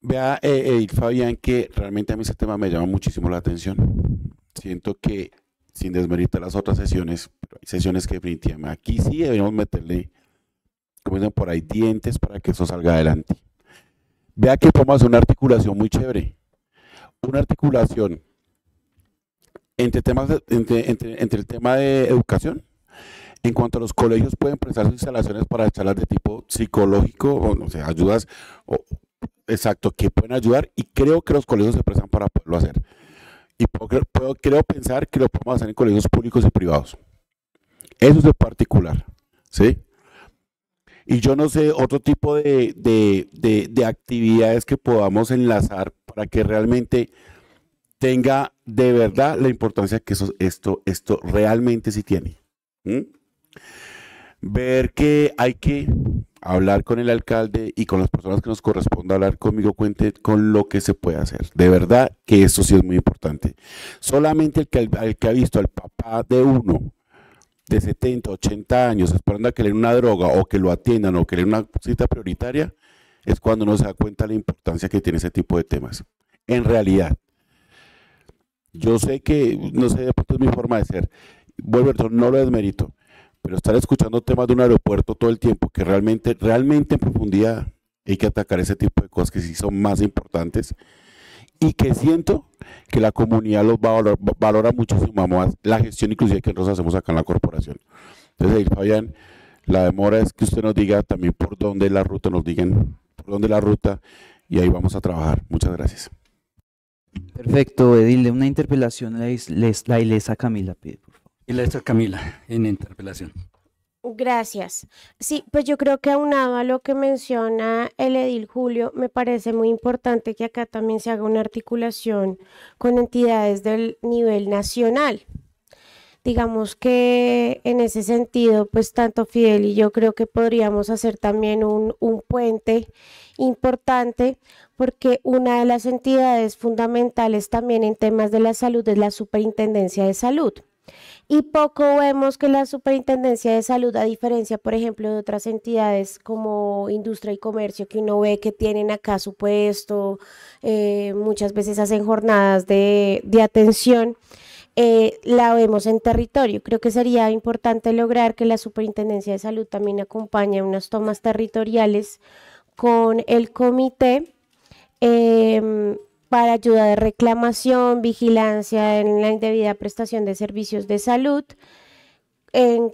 Vea, eh, eh, Fabián, que realmente a mí ese tema me llama muchísimo la atención. Siento que, sin desmeritar las otras sesiones, hay sesiones que definitivamente aquí sí debemos meterle, como dicen por ahí, dientes para que eso salga adelante. Vea que podemos una articulación muy chévere. Una articulación entre, temas entre el tema de educación, en cuanto a los colegios, pueden prestar sus instalaciones para charlas de tipo psicológico o no sé, ayudas, o, exacto, que pueden ayudar y creo que los colegios se prestan para poderlo hacer. Y puedo, creo pensar que lo podemos hacer en colegios públicos y privados. Eso es de particular, ¿sí? Y yo no sé otro tipo de, actividades que podamos enlazar para que realmente tenga de verdad la importancia que eso, esto, esto realmente sí tiene ver que hay que hablar con el alcalde y con las personas que nos corresponda hablar conmigo, cuente con lo que se puede hacer. De verdad que eso sí es muy importante. Solamente el que, ha visto al papá de uno de 70, 80 años esperando a que le den una droga o que lo atiendan o que le den una cita prioritaria, es cuando no se da cuenta la importancia que tiene ese tipo de temas. En realidad, yo sé que, no sé, de pronto es mi forma de ser. Vuelvo, no lo desmerito pero estar escuchando temas de un aeropuerto todo el tiempo, que realmente, realmente en profundidad hay que atacar ese tipo de cosas que sí son más importantes y que siento que la comunidad los valora, valora muchísimo más, la gestión inclusive que nosotros hacemos acá en la corporación. Entonces, Edil Fabián, la demora es que usted nos diga también por dónde la ruta, nos digan por dónde la ruta y ahí vamos a trabajar. Muchas gracias. Perfecto, Edil, una interpelación la, les, la ilesa Camila pide. Y la esta Camila en interpelación. Gracias. Sí, pues yo creo que aunado a lo que menciona el edil Julio, me parece muy importante que acá también se haga una articulación con entidades del nivel nacional. Digamos que en ese sentido, pues tanto Fidel y yo creo que podríamos hacer también un, un puente importante porque una de las entidades fundamentales también en temas de la salud es la Superintendencia de Salud. Y poco vemos que la Superintendencia de Salud, a diferencia, por ejemplo, de otras entidades como Industria y Comercio, que uno ve que tienen acá su puesto, eh, muchas veces hacen jornadas de, atención, eh, la vemos en territorio. Creo que sería importante lograr que la Superintendencia de Salud también acompañe unas tomas territoriales con el comité. Em, para ayuda de reclamación, vigilancia en la indebida prestación de servicios de salud, en,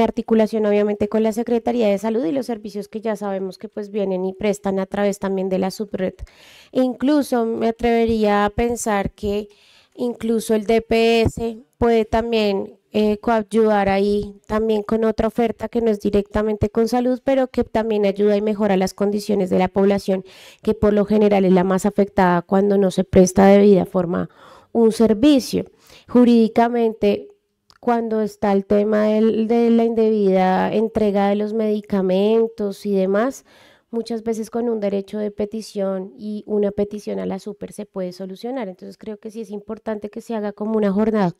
articulación obviamente con la Secretaría de Salud y los servicios que ya sabemos que pues vienen y prestan a través también de la subred. E incluso me atrevería a pensar que incluso el DPS puede también eh, ayudar ahí también con otra oferta que no es directamente con salud, pero que también ayuda y mejora las condiciones de la población, que por lo general es la más afectada cuando no se presta de vida, forma un servicio. Jurídicamente, cuando está el tema de la indebida entrega de los medicamentos y demás, muchas veces con un derecho de petición y una petición a la super se puede solucionar. Entonces creo que sí es importante que se haga como una jornada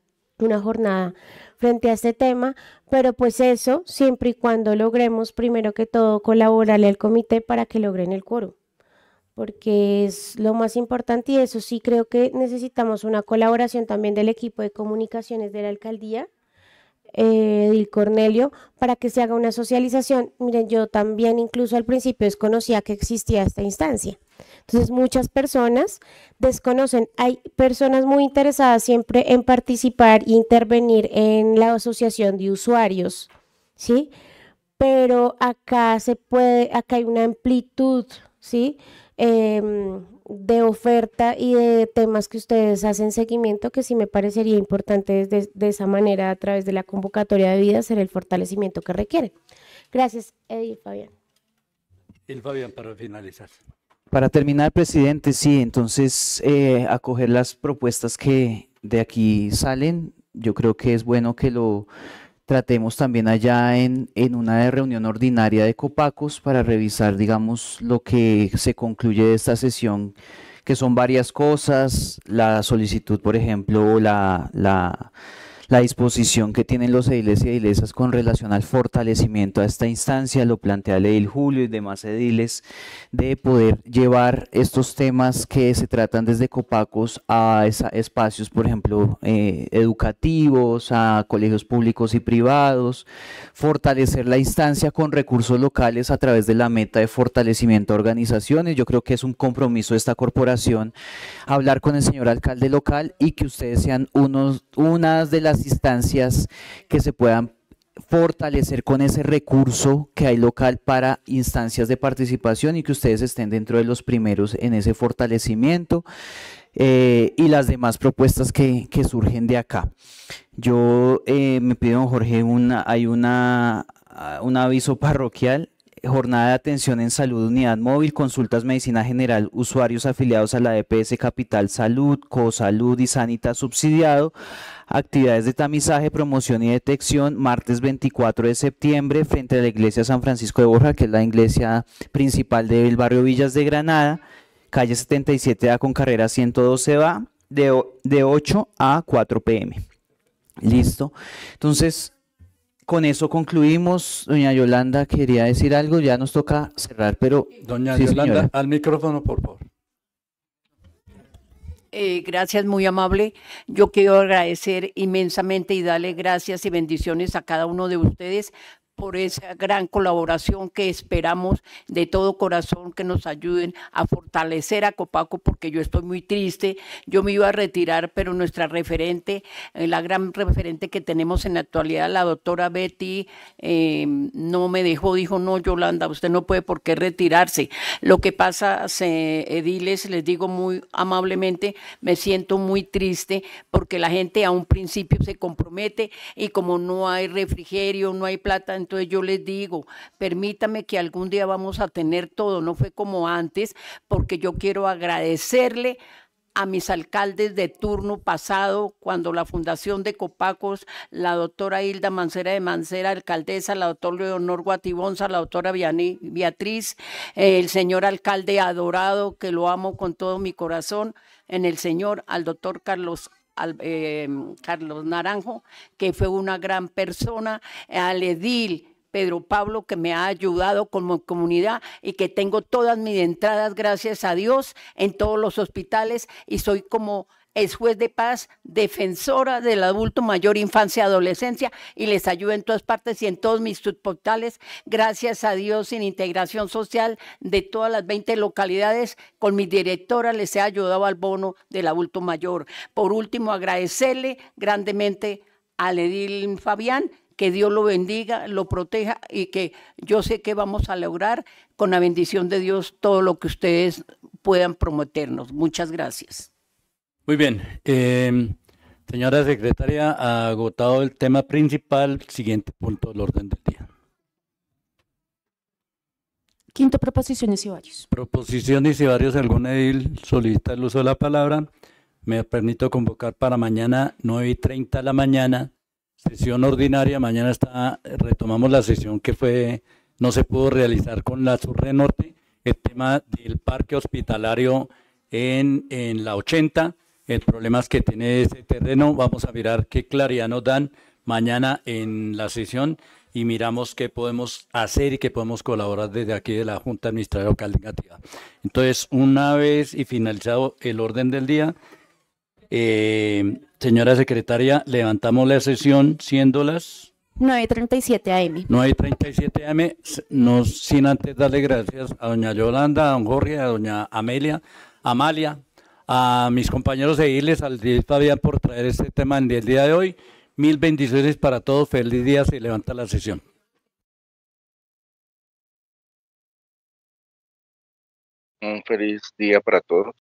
una jornada frente a este tema, pero pues eso siempre y cuando logremos primero que todo colaborarle al comité para que logren el quórum, porque es lo más importante y eso sí creo que necesitamos una colaboración también del equipo de comunicaciones de la alcaldía Edil eh, Cornelio, para que se haga una socialización. Miren, yo también incluso al principio desconocía que existía esta instancia. Entonces muchas personas desconocen, hay personas muy interesadas siempre en participar e intervenir en la asociación de usuarios, ¿sí? Pero acá se puede, acá hay una amplitud, ¿sí? Em, de oferta y de temas que ustedes hacen seguimiento, que sí me parecería importante de, esa manera, a través de la convocatoria de vida, hacer el fortalecimiento que requiere. Gracias, Edil Fabián. El Fabián, para finalizar. Para terminar, presidente, sí, entonces eh, acoger las propuestas que de aquí salen, yo creo que es bueno que lo tratemos también allá en, en una reunión ordinaria de Copacos para revisar, digamos, lo que se concluye de esta sesión, que son varias cosas, la solicitud, por ejemplo, la, la la disposición que tienen los ediles y edilesas con relación al fortalecimiento a esta instancia lo plantea el Julio y demás ediles de poder llevar estos temas que se tratan desde Copacos a espacios, por ejemplo, eh, educativos, a colegios públicos y privados, fortalecer la instancia con recursos locales a través de la meta de fortalecimiento a organizaciones. Yo creo que es un compromiso de esta corporación hablar con el señor alcalde local y que ustedes sean unos, unas de las instancias que se puedan fortalecer con ese recurso que hay local para instancias de participación y que ustedes estén dentro de los primeros en ese fortalecimiento eh, y las demás propuestas que, surgen de acá. Yo eh, me pido, Jorge, una, hay una, un aviso parroquial jornada de atención en salud, unidad móvil, consultas medicina general, usuarios afiliados a la EPS Capital Salud, Cosalud y Sanita subsidiado actividades de tamizaje, promoción y detección, martes 24 de septiembre, frente a la iglesia San Francisco de Borja, que es la iglesia principal del barrio Villas de Granada, calle 77A con carrera 112 va, de, de 8 a 4 pm. Listo. Entonces, con eso concluimos. Doña Yolanda quería decir algo, ya nos toca cerrar, pero... Doña Yolanda, al micrófono, por favor. Eh, gracias, muy amable. Yo quiero agradecer inmensamente y darle gracias y bendiciones a cada uno de ustedes por esa gran colaboración que esperamos de todo corazón que nos ayuden a fortalecer a Copaco, porque yo estoy muy triste. Yo me iba a retirar, pero nuestra referente, eh, la gran referente que tenemos en la actualidad, la doctora Betty, em, no me dejó, dijo, no, Yolanda, usted no puede por qué retirarse. Lo que pasa, se, Ediles, eh, les digo muy amablemente, me siento muy triste porque la gente a un principio se compromete y como no hay refrigerio, no hay plata, entonces yo les digo, permítame que algún día vamos a tener todo, no fue como antes, porque yo quiero agradecerle a mis alcaldes de turno pasado, cuando la Fundación de Copacos, la doctora Hilda Mancera de Mancera, alcaldesa, la doctora Leonor Guatibonza, la doctora Beatriz, el señor alcalde adorado, que lo amo con todo mi corazón, en el señor, al doctor Carlos eh, Carlos Naranjo, que fue una gran persona, al edil Pedro Pablo, que me ha ayudado como comunidad y que tengo todas mis entradas, gracias a Dios, en todos los hospitales y soy como es juez de paz, defensora del adulto mayor, infancia, adolescencia y les ayuda en todas partes y en todos mis portales. Gracias a Dios en integración social de todas las 20 localidades con mi directora les he ayudado al bono del adulto mayor. Por último, agradecerle grandemente al Edil Fabián que Dios lo bendiga, lo proteja y que yo sé que vamos a lograr con la bendición de Dios todo lo que ustedes puedan prometernos. Muchas gracias. Muy bien. Em, señora secretaria, agotado el tema principal. Siguiente punto del orden del día. Quinto, proposiciones y varios. Proposiciones y varios. Algún edil solicita el uso de la palabra. Me permito convocar para mañana 9 y 30 de la mañana. Sesión ordinaria. Mañana está, retomamos la sesión que fue, no se pudo realizar con la Surre Norte. El tema del parque hospitalario en, en la 80 el problema es que tiene ese terreno. Vamos a mirar qué claridad nos dan mañana en la sesión y miramos qué podemos hacer y qué podemos colaborar desde aquí de la Junta Administrativa Local de Entonces, una vez y finalizado el orden del día, eh, señora secretaria, levantamos la sesión siendo las 9.37 AM. 9.37 AM, no sin antes darle gracias a doña Yolanda, a don Jorge, a doña Amelia, Amalia, a mis compañeros de Iles, al director Fabián por traer este tema en el día de hoy. Mil bendiciones para todos, feliz día, se levanta la sesión. Un feliz día para todos.